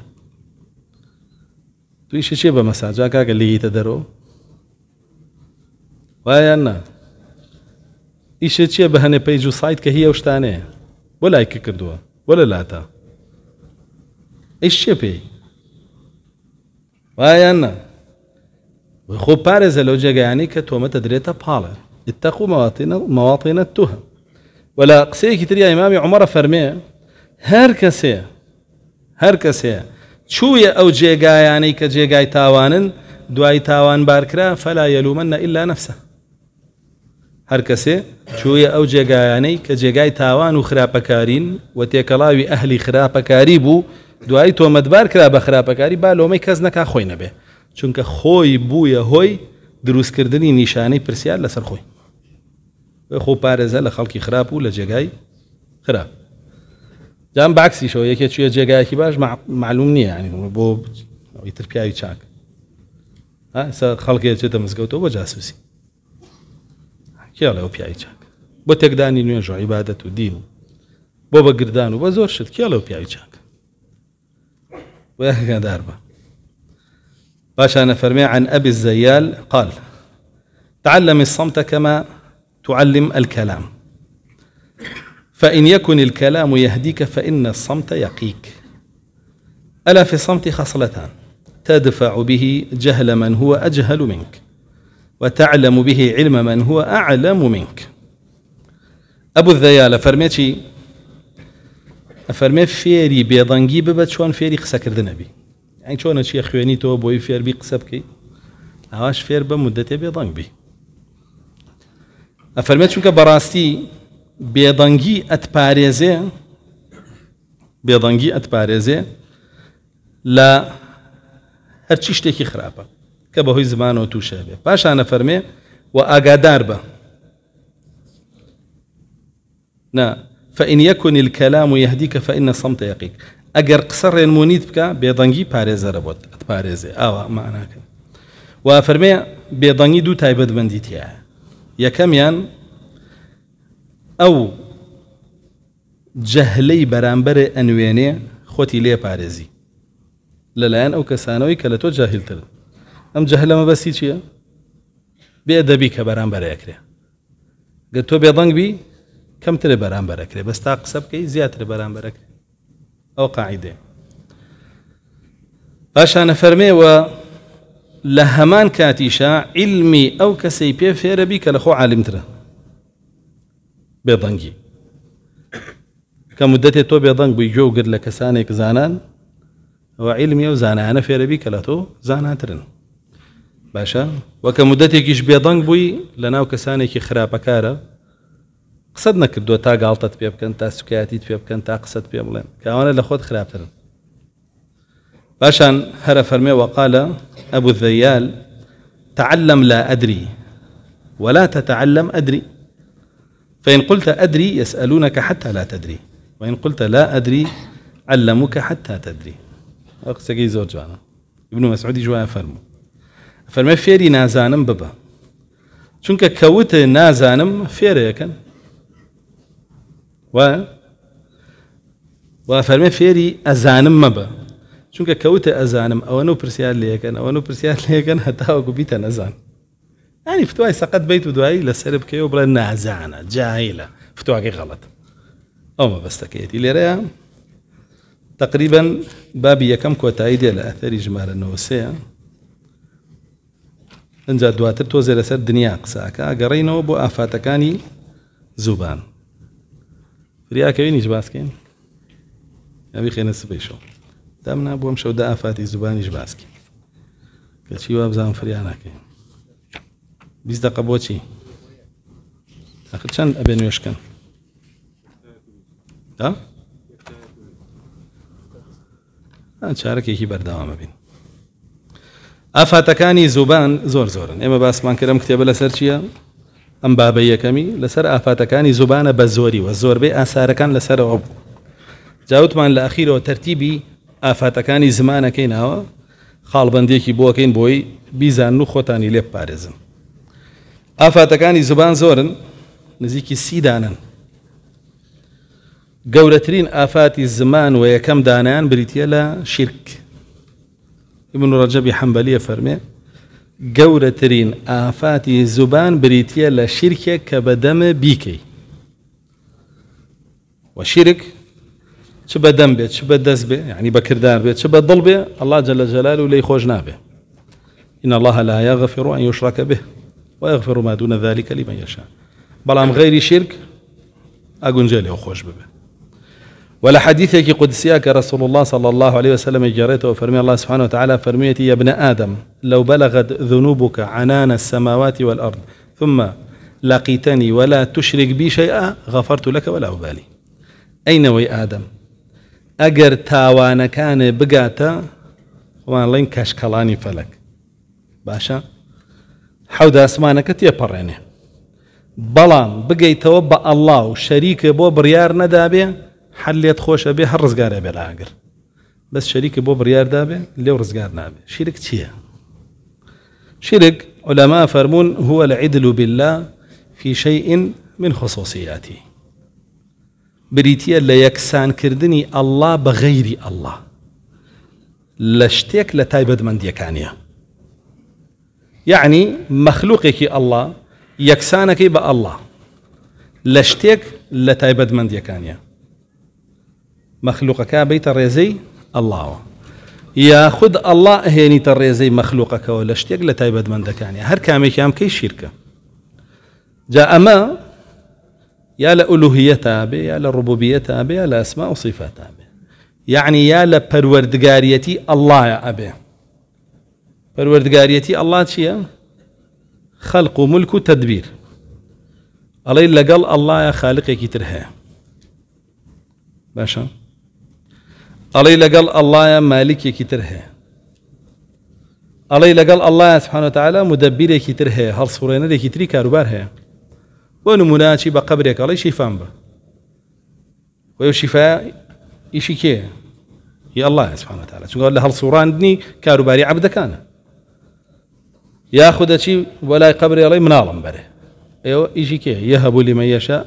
تویشە چێ بە مەساجا کاکە لێیتە دەرەوە وایە نا ئیشە چییە بە هەنێ پەیج و سایت کە هیە شتانەیە وە لایکە کردووە وە لە لاتە ئەیش چێ پێی وایە نا خۆ پارێزە لەو جێگەیانی کە تۆمەتە درێتە پاڵە اتقوا مواطن مواطن التهم ولا قسەیەکی تریا ئیمامی عمرە فەرمێ هەر کەسێ هەر کەسێ چوویە ئەو جێگایانەی کە جێگای تاوانن دوای تاوان بارکرا فەلا یەلومەنە ئللا نەفسە هەر کەسێ چوویە ئەو جێگایانەی کە جێگای تاوان و خراپەکارین و تێکەڵاوی ئەهلی خراپەکاری بوو دوای تۆمەتبار کرا بە خراپەکاری بالۆمەی کەس نەکا خۆی نەبێ چونکە خۆی بوویە هۆی دروستکردنی نیشانەی پرسیار لەسەر خۆی خۆ پارێزە لە خراب خراپ و خراب جام خراپ شو یکی یەکێک چێ کی باش معلوم نییە ینی بو ئیتر پیاوی چاک خەڵکی چێتە مزگەوتەوە بە جاسوسی کیا لەەوە پیاوی چاک بو بۆ نیو جو عبادت و دین بۆ بەگردان و بە زۆر شت کیا لەەوە پیاوی چاک وهكذا أربعة باش أنا فرمي عن أبي الزيال قال تعلم الصمت كما تعلم الكلام فإن يكن الكلام يهديك فإن الصمت يقيك ألا في الصمت خصلتان تدفع به جهل من هو أجهل منك وتعلم به علم من هو أعلم منك أبو الذيال فرميتي أفرمي فيري بيضانجي ببت شوان فيري قسەکردن ذنبي يعني چۆنە شيخ يعني تۆ بۆی فێربی قسە بکەیت ئاواش فێر بە مدەتێ ئەفەرمێت چونکە بەڕاستی بێدەنگی أتباريزة بێدەنگی ئەتپارێزێ لا هەرچی شتێکی خراپە کە بەهۆی زمانەوە تووشە بێ پاشانە فەرمێ و ئاگادار بە نا فإن يكن الكلام يهديك فإن الصمت يقيك أجر قصر المنيت بك بيضنجي باريزا ربوت أتباريزة آوا معناك وفرمي بيضنجي دو تايبد بنديتيا یەکەمیان ئەو جەهلەی بەرامبەرێ ئەنوێنێ خۆتی لێ پارێزی لەلایەن ئەو کەسانەوەی کە لە تۆ جاهلتر ئەم جەهلەمە بەسی چییە؟ بێدەبی کە بەرامبەرەکرێ گە تۆ بێدەنگبی کەمترە بەرامبەرەکرێ بەستا قسە بکەی زیاتر بەرامبەرەکرێ ئەو قاعدێ باشانە فەرمێەوە لهمان هەمان کاتیشا علمي او کەسەی بي فێرەبی کە لە خۆ عالمترە بێدەنگی تو مدەتێ تۆ بێدەنگ بووی جۆگر زانان وعلمي او زانان في ربي کە زانان ترن باشا باشە كيش مدەتێکیش بێدەنگ بووی لە خرابه کەسانێکی قصدنا قسەد تا گاڵتت بيبكن تا سكاتيت بيبكن تا قصد پێ بڵێن کەوانە لە باشان هر فرمي وقال أبو الذيال تعلم لا أدري ولا تتعلم أدري فإن قلت أدري يسألونك حتى لا تدري وإن قلت لا أدري علموك حتى تدري أقسقي زور جوانا ابن مسعود جوا فرمو فرمي فيري نازانم ببا چونکە كوت نازانم كان و وا فيري أزانم ئەزانم چونکە کەوتە ئەزانم ئەوە و پرسیار لەکەن ئەوە و پرسیار لەکەن هەتاوەکو بیتە نەزان ئەنی فتوای سەقەت بیت و دوایی لەسەر بکەی و بڵێ نازانە جاهلە فتواکی غەڵەت ئەو مەبەستەکەیەتی لێرەیە تقریبا بابی یەکەم کۆتایی دێ لە ئەثەری ژمارە نووسەیە ئەجا دواتر تۆزێ لەسەر دنیا قساکە گەڕینەوە بۆ ئافاتەکانی زوبان فریاکەوی نیش باسکەین ئەوی خێنە سبەیشەوە دام نبووم شەودا ئافاتی زبانیش باسکی کە چی وا بزان فریانەکەین بیست دقە بۆچی ئەخ چەند ئەبێ نوێشکن دا چارەکێکی بەرداوامە بین ئافاتەکانی زوبان زۆر زۆرن ئێمە باسمان کردم کتێبە لەسەر چییە ئەم بابە یەکەمی لەسەر ئافاتەکانی زوبانە بە زۆری وە زۆربەی ئاسارەکان لەسەرەوە بوو جاوتمان لە ئەخیرەوە تەرتیبی ئافاتەکانی زمانەکەی ناوە خاڵبندێکی بۆکەین بۆی بیزان و خۆتانی لێ پارێزم ئافاتەکانی زبان زۆرن نزیکی سیدانن گەورەترین ئافاتی زمان و یەکەم دانیان بریتە لە شیرک ابن ڕەجەبی حەمبەلیە فەرمێ گەورەترین ئافاتی زوبان بریتە لە شیرکێک کە بەدەمە بیکەی وە شیرک شبه دم بيت شبه دس بيت يعني دار بيت شبه ضل بيت الله جل جلاله لي خوجنا به إن الله لا يغفر أن يشرك به ويغفر ما دون ذلك لمن يشاء بلام غير شرك جالي وخوش به ولا حديثك قدسيك رسول الله صلى الله عليه وسلم جريته وفرمي الله سبحانه وتعالى فرميتي يا ابن آدم لو بلغت ذنوبك عنان السماوات والأرض ثم لقيتني ولا تشرك بي شيئا غفرت لك ولا أبالي أين وي آدم ئەگەر تاوانەکانێ بگاتە وان لەین کاشکەڵانی فەلک باشا حەود ئاسمانەکە تێپەڕێنێ بەڵام بگەیتەوە بە الله و شەریکە بۆ بڕیار نەدابێ هەر لێت خۆشە بێ هەر ڕزگارە بێ لاگر بەس شەریکە بۆ بڕیاردابێ لێو ڕزگار نابێ شیرک چیه شرك علماء فرمون هو العدل بالله في شيء من خصوصياته بریتە لە یەکسانکردنی ئەللا بە غەیری ئەللا لە شتێک لە تایبەتمەندیەکانە یعنی مەخلوقێکی ئەللا یەکسانەکەی بە ئەللا لە شتێک لە تایبەتمەندیەکانە مەخلوقەکە الله ڕێزەی ئەللاوە یاخود ئەللا ئەهێنیتە ڕێزەی مەخلوقەکەەوە لە شتێک لە هر كامي كام كي شركه جاء ما يا لألوهيتها به يا لربوبيتها به يا لأسماء وصفاتها به يعني يا لبروردقاريتي الله يا أبي الله پەروەردگاریەتی ئەللا چییە؟ الله و ملک و يا ئەڵەی باشا ئەللهە خالقێکی تر هەیە باشە يا لەگەڵ ئەللهە الله إلا قال الله سبحانه وتعالى سبحانەتەعالا مدەبیرێکی تر هل هەڵسوڕێنەرێکی تری كاروبار هي. ونموناتي بۆ نموناچی بە قبرێکەڵی شیفان بە وەو شیفا ئیشی کێ یا الله سبحانه تعالی چونکە لە هەڵسوڕاندنی کاروباری عبدەکانە یاخود دەچی ولا قبرێڵی الله بەرێ ئێوە ئیشی كي يهب لمن يشاء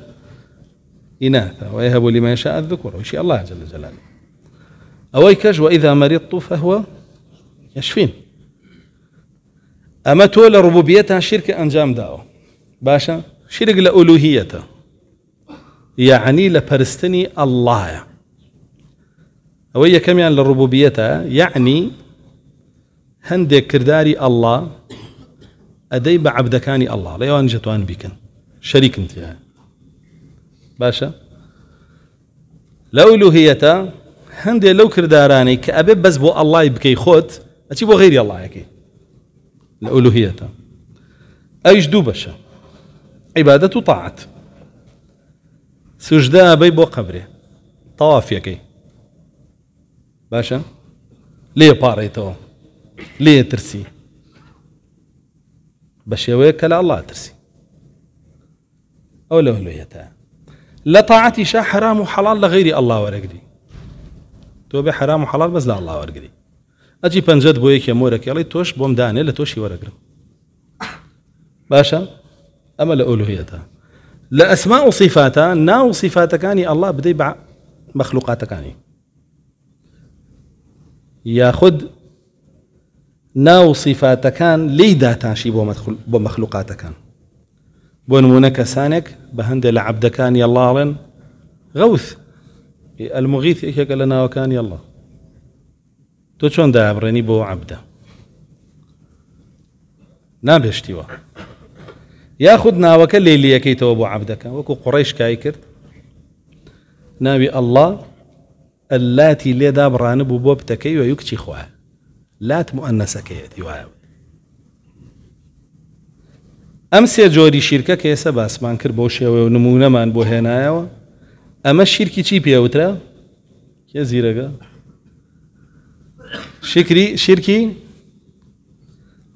إناثا ويهب لمن يشاء الذكور وشاء الله جل جلاله اويكش وإذا مرضت فهو يشفين أما تولى ربوبيتها شركة أنجام داو باشا شرك لألوهيته يعني لبرستني الله أوي يعني للربوبيته يعني هندي كرداري الله أديب عبدكاني الله لا يوان جتوان بكن شريك انت يعني باشا لألوهيته هندي لو كرداراني كأبي بس بو الله يبكي خوت أتي بو غيري الله يكي لألوهيته أيش دو باشا عبادة طاعة سجدا بي بو قبره طواف يكي باشا ليه باريتو ليه ترسي يويك لا الله ترسي أو لو لويتا لا طاعتي شا حرام وحلال لغيري الله ورقدي تو حرام وحلال بس لا الله ورقدي أجي بنجد بويك يا مورك يلي توش بوم داني توشي ورقدي باشا ئەمە نا ئۆلوهەتە كاني الله بدي بع ناو كاني ياخد نا بە كان لي ناو شي بو داتاشی كان مەخلوقاتەکان بۆ سانك بهند لعبد هەندێک لە غوث المغيث ايش قال لنا وكان يلا تو تۆ چۆن بو عبده نا بيشتيوه یاخود ناوەکە لێلیەکەیتەوە بۆ عبدەکە وەکو قڕیشکای کرد ناوی ئەله ئەلاتی لێدا بڕانە بوو بۆ پتەکەی وە یوکچی خوا لات مؤنەسەکەیەتی وایە ئەم سێ جۆری شیرکە کە ئێستا باسمان کرد بۆ شێوە و نمونونەمان بۆ هێنایەوە ئەمە شیرکی چی پێوترا کێ زیرەگە شکری شیرکی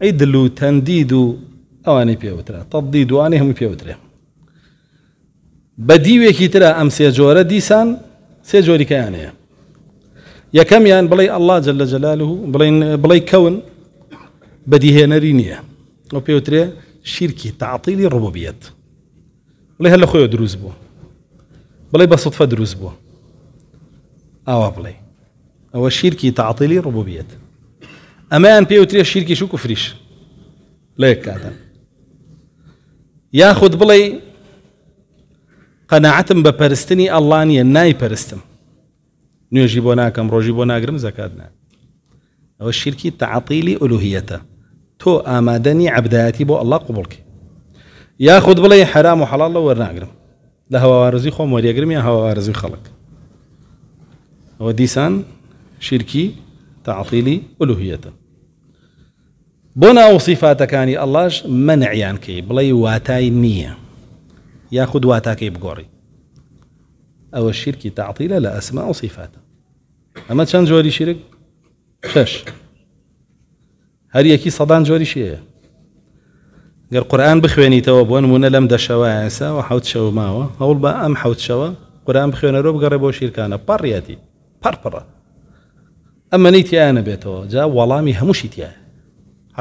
ئەی دلو تەندید و اواني پێوترا تەدی دوانێ هەمووی پێوترێ بە دیوێکی ترا ئەم سێ جۆرە دیسان سێ جۆریکەیانەیە یەکەمیان بڵێ ئەلله جل لە جەلال و بڵین بڵێ کەون بەدیهێنەری نییە ئەو پێوترێ شیرکی تعطیلی ڕبوبیت بڵێ هەر لە بلاي دروست بوو بڵێ بە بلاي دروست بوو ئاوا بڵێ ئەوە شیرکی تعطیلی ڕبوبیت ئەمایان پێوترێ شیرکی شوک و فریش لە یەک یاخود بلي قناعتم ببرستني الله ئەڵان ناي برستم نوێژی بۆ ناکەم ڕۆژی بۆ ناگرم زەکات نا ئەوە شیرکی تععقیلی ئولوهیەتە تۆ ئامادەنی عبدایەتی بۆ ئەلله قوبڵکی یاخود بڵێ حرام و حەڵال لە وەرناگرم لە هەواوارزی خۆم وەریەگرم هو هەواوارزی وديسان ئەوە دیسان شیرکی تععقیلی بنا وصفاتكاني الله منع كي بلاي واتاي نية ياخد واتاكي بقوري او الشرك تعطيل لا اسماء وصفات اما شان جوري شرك شش هر يكي صدان جوري شيء قال قران بخويني تو بون من لم دا شوا عسى وحوت شوا ما هو با ام حوت شوا قران بخويني رب قرب وشرك انا بار بربره اما نيتي انا بيتو جا والله مي همشيتي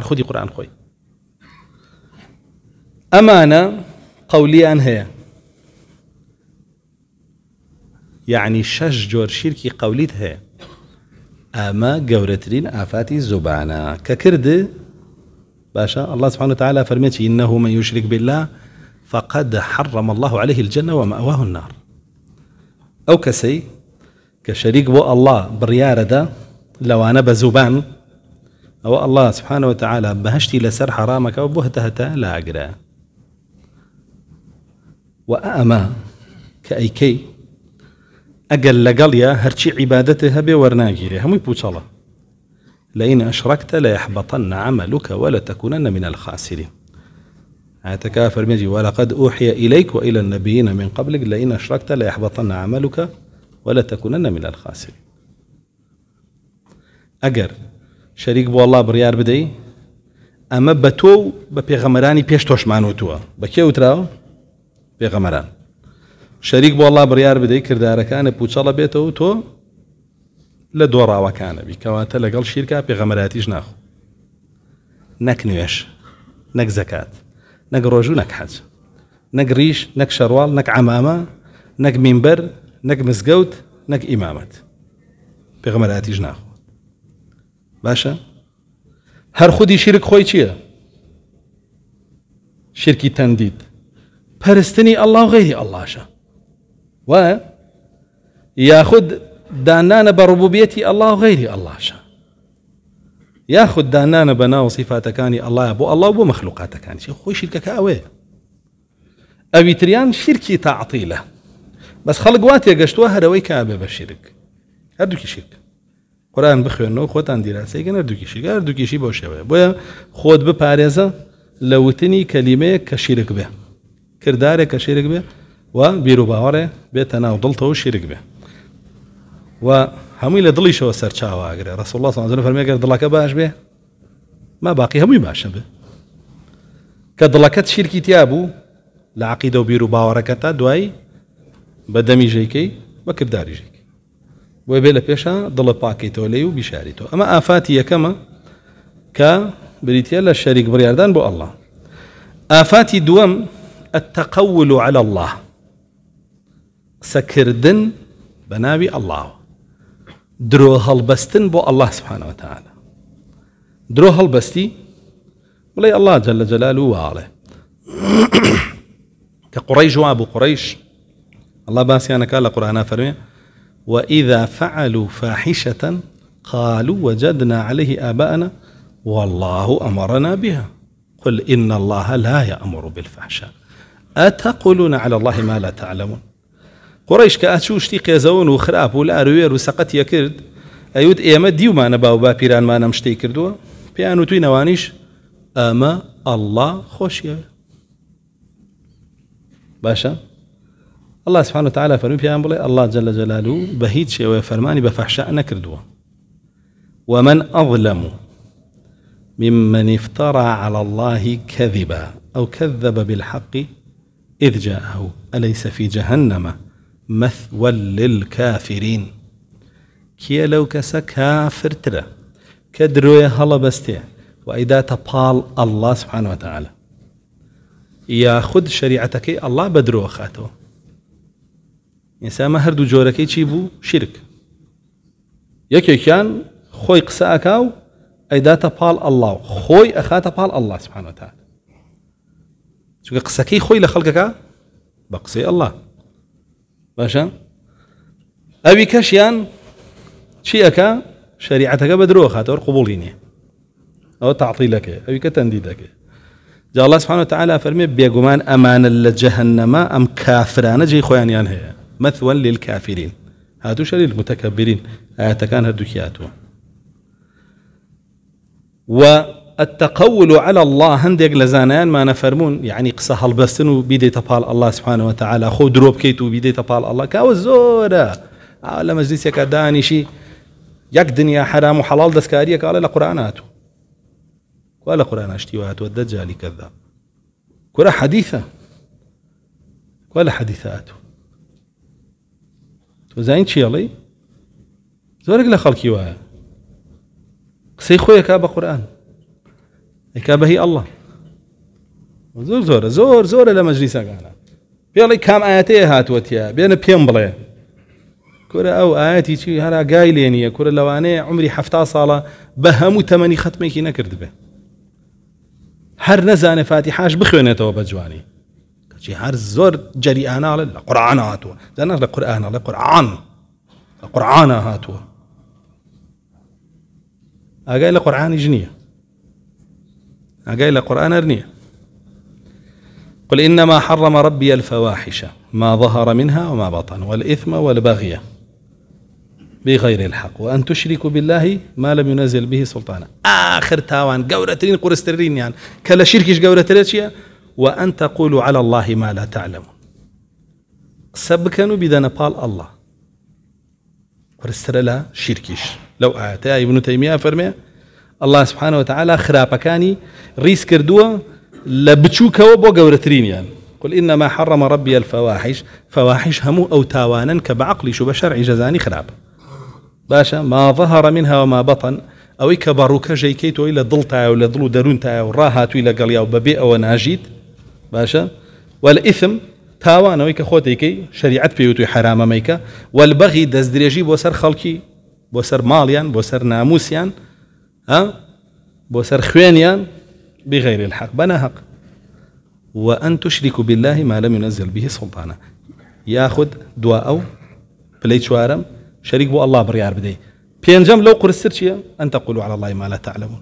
هەر قرآن خوي أمانة قولي قولیان هەیە یعنی شەش شركي شیرکی قولیت هەیە ئەمە گەورەترین ئافاتی زوبانە کە کرد الله سبحانه وتعالى فرميت إنه من يشرك بالله فقد حرم الله عليه الجنة ومأواه النار أو كسي كشريك بو الله بريارة لو أنا بزبان ئەوە ئەله سبحانەوە تعاالە بەهشتی لەسەر حرامەکەەوە لا أقرا وأما كأي كي أقل کە يا هرشي لەگەڵە هەرچی عیباەت هەبێ وەرناگیری هەمووی الله لئن أشركت ليحبطن عملك ولتكونن من الخاسرين اتكافر آية مجي ولقد أوحي إليك وإلى النبيين من قبلك لئن أشركت ليحبطن عملك ولتكونن من الخاسرين أجر شەریک بۆ الله بڕیار بدەی ئەمە بە تۆ و بە پێغەمەرانی پێش تۆشمانوتووە بە کێ وتراوە پێغەمەران شەریک بۆ الله بڕیار بدەی کردارەکانە پوچەڵە بێتەوە تۆ لە دۆڕاوەکانەبی کەواتە لەگەڵ شیرکە پێغەمەراتیش ناخۆ نەک نوێش نەک زەکات نەک ڕۆژوو نەک حەج نەک ریش نەک شەڕواڵ نەک ئەمامە نەک میمبەر نەک مزگەوت نەک ئیمامەت پێغەمەراتیش ناخۆ باشە هەر خودی شرک خۆی چییە؟ شرکی تەندید پەرستنی ئەله و غیری ئەلاشە وایە یاخود دانانە بە ڕبوبەتی ئەله و غیری ئەلاشە یاخود دانانە بە ناو سیفاتەکانی ئەلایە بۆ ئەله بۆ مەخلوقاتەکانی خۆی شیرکەکە ئەوەیە ئەویتریان شیرکی تاعتیلە بەس خەڵک وا تێگەشتووە هەرەوەی کابێ بە شیرک هەردووکی شیرک قران بخوێنەوە خۆتان دیراسەیگە نردووکیشی گار دووکیشی بۆ شێوەیە بۆیە خۆت بپارێزە لە وتنی کەلیمەیە کە شیرک بێ کردارێک کە شیرک بێ و بیر و باوەڕێ بێتە ناو دڵتەوە شیرک بێ و هەمووی لە دڵیشەوە سەرچاوواگرێ ڕسڵ الله سازن فەرمیگەر دڵەکە باش بێ ما باقی هەمووی باشە بێ کە دڵەکەت شیرکی تیا بوو لە عقیدە و بیر و باوەڕەکە تا دوایی بەدەمی ژێکەی بە کردداری ژێکی وبلا بيشا ضل باكي تولي وبشاريتو اما افاتي كما ك بريتيلا الشريك بريادان بو الله افاتي دوم التقول على الله سكردن بناوي الله درو هالبستن بو الله سبحانه وتعالى درو هالبستي ولي الله جل جلاله وعلي [COUGHS] كقريش وابو قريش الله باسي انا قال قرانا فرميه وإذا فعلوا فاحشة قالوا وجدنا عليه آباءنا والله أمرنا بها قل إن الله لا يأمر بالفحشاء أتقولون على الله ما لا تعلمون قريش کە ئاچوو شتی وخراب ولا روير وسقط يكرد أيود إيما ديو ما نباو دیومانە باو با پیرانمانەم شتی کردووە پێیان بيانو توی نەوانیش أما الله خۆشیە باشا الله سبحانه وتعالى فرمي بيان بلي الله جل جلاله بهيت شيء ويفرماني بفحشاء بە ومن أظلم ممن افترى على الله كذبا أو كذب بالحق إذ جاءه أليس في جهنم مثوى للكافرين كي لو كسا كافر ترى كدروي هلا بستيع وإذا تبال الله سبحانه وتعالى ياخذ شريعتك الله بدرو خاتو ئێسامە ما هردو چی بوو شرک یەکێکیان خۆی كان خوي و ئەیداتە پاڵ ئەلله خۆی الله پاڵ ئەلله بال الله سبحانه وتعالى شو خەڵکەکە بە خوي ئەلله باشە الله باشا چی ئەەکە شریعەتەکە بە درۆ بدرو خاطر قبوليني او تعطیلەکە ئەوی کە تەندیدەکە جا الله سبحانه وتعالى فرمي بيغمان أمان لجهنم أم كافرانه جي خوانيان هي مثوى للكافرين هاتوش المتكبرين آيات كان هدوكياتو والتقول على الله هندێک لزانان ما نفرمون يعني قصة البسن هەڵبەستن تبال الله سبحانه وتعالى خود روب كيتو بيدي تبال الله الله الزورة على آه، مجلسك داني شي يك دنيا حرام وحلال دسكارية دەستکاریە کاڵە لە قورآان هاتوو کوا لە قورآان كرة هاتووە دەجای تۆزین چێڵی زۆرێک لە خەڵکی وایە قسەی خۆیەکە بە قورآن ئەکا بەهی ئەله زۆر زۆرە زۆر زۆرە لە مەجلیسەکانە پێڵی کام ئاەتەیە هاتووەتە بێنە پێم بڵێ کورە ئەو ئاەتی چی هەرا گای لێنیە کورە لەوانەیە عمری هەفتا ساڵە بە هەموو تەمەنی ختمێکی نەکرد بێ هەر نەزانێ فاتی حاش بخوێنێتەوە بە جوانی چی هر زور جەریاناڵە لە قورآە هاتووە زانە لە قورآە لە قورآان لە قورآە هاتووە ئاگای لە قورآانیش نییە ئاگای لە قورآان هەر نییە قل إنما حرم ربي الفواحش ما ظهر منها وما بطن والإثم والبغي بغير الحق وأن تشركوا بالله ما لم ينزل به سلطانا آخر تاوان قورترين قرسترين يعني كلا شركش قورترين وأن تقولوا على الله ما لا تعلمون سبكنوا بدنا بال الله ورستر لا شركيش لو آتا ابن تيمية فرمي الله سبحانه وتعالى خرابكاني ريس كردوا لبتشوكوا وبو قورترين يعني قل إنما حرم ربي الفواحش فواحش همو أو تاوانا كبعقلي شو بشرع جزاني خراب باشا ما ظهر منها وما بطن أو کە جيكيتو إلى ضلتا أو تایە و لە دڵ و دەروون تایە و ڕاهاتووی لەگەڵیا باشا والاثم تاوانەوەی کە خوتيكي شریعت بيوتي حرام ميكا والبغي بۆ بوسر خەڵکی بوسر ماليان بوسر ناموسيان ها بوسر خوينيان بغير الحق بەنا حق وأن تشركوا بالله ما لم ينزل به سلطانا ياخذ دواء أو بليتشوارم شوارم شريك بو الله بريار بدي بينجم لو قرستر أن تقولوا على الله ما لا تعلمون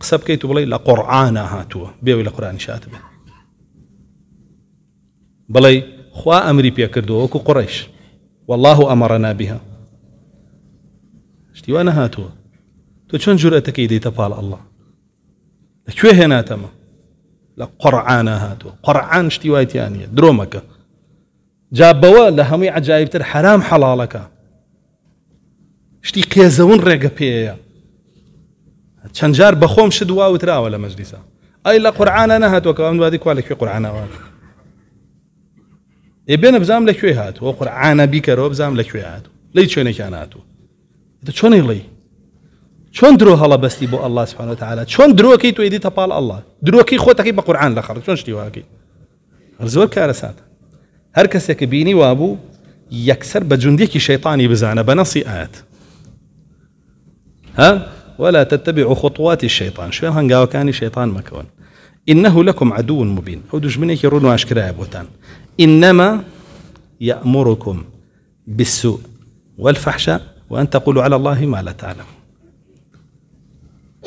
قسب كيتو بلي لا قرآن هاتوا بيوي لقرآن شاتبه بلاي خوا ئەمری كردو وكو قريش والله امرنا بها وانا هاتو تو شلون جرأتك يدي تفال الله شو هنا تما لا قڕعانە هاتو قڕعان شتی وايت يعني درومك جابوا لە عجائب تر حرام حلالك شتي قيزون ڕێگە بيا شنجار جار بەخۆم شدوا وتراوە لە اي لا لە انا هاتو کە ئەم دوای کوا لەکوێ قورعانەوە ئێبێنە بزانام لەکوێ هاتووە قورعانە بیکەرەوە بزانام لەکوێ هاتوو لی چێنێکیان هاتوو چۆن هێڵی چۆن درۆ هەڵە بەستی بۆ ئەله سبحانە تعالا چۆن درۆکەی تو ئیدی تەپال ئەله درۆکی خۆتەکەی بە قورآان لە خەڕ چۆن شتی واکەی زۆر کارە سات هەر کەسێکە بینی وابوو یەکسەر بە جوندێکی شەیطانی بزانە بە نەسی ئاەت ها ولا تتبع خطوات الشيطان شو هنقاو هنگاوەکانی شيطان مكون إنه لكم عدو مبين أو دجمنك يرون يا بوتان إنما يأمركم بالسوء والفحشاء وأن تقولوا على الله ما لا تعلم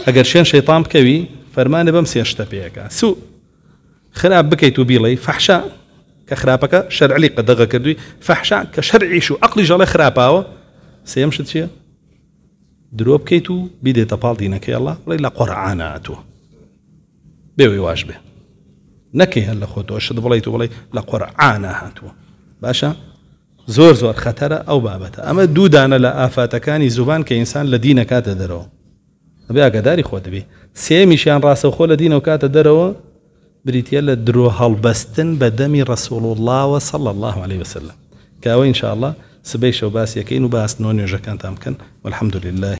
أجر شين شيطان بكوي فرمان بمسي أشتبيك سوء خراب بكيتو بيلي فحشاء كخرابك شرع لي قدغة كردوي فحشاء كشرعي شو أقلي جالي خراباوة سيمشد شيء دروب كيتو بيدي تبال دينك يا الله ولا لە بيوي واجبه نكي هەر لە خۆتەوە شت بڵیت و بڵێ لە قڕعانا زور باشە زۆر زۆر خەتەرە ئەو بابەتە ئەمە دوودانە لە ئافاتەکانی زوبان کە ئینسان لە دینە کاتە دەرەوە ئەبێ ئاگداری خۆ دەبێ سێمیشیان راس خۆ لە دینەوە کاتە دەرەوە بریتە درو درۆ بستن بە رسول الله اللهوە صل الله عليه وسلم کاوە انشاءله سبەی شەو باسیەکەین و باس نۆ نوێژەکانتان بکەن والحمد لله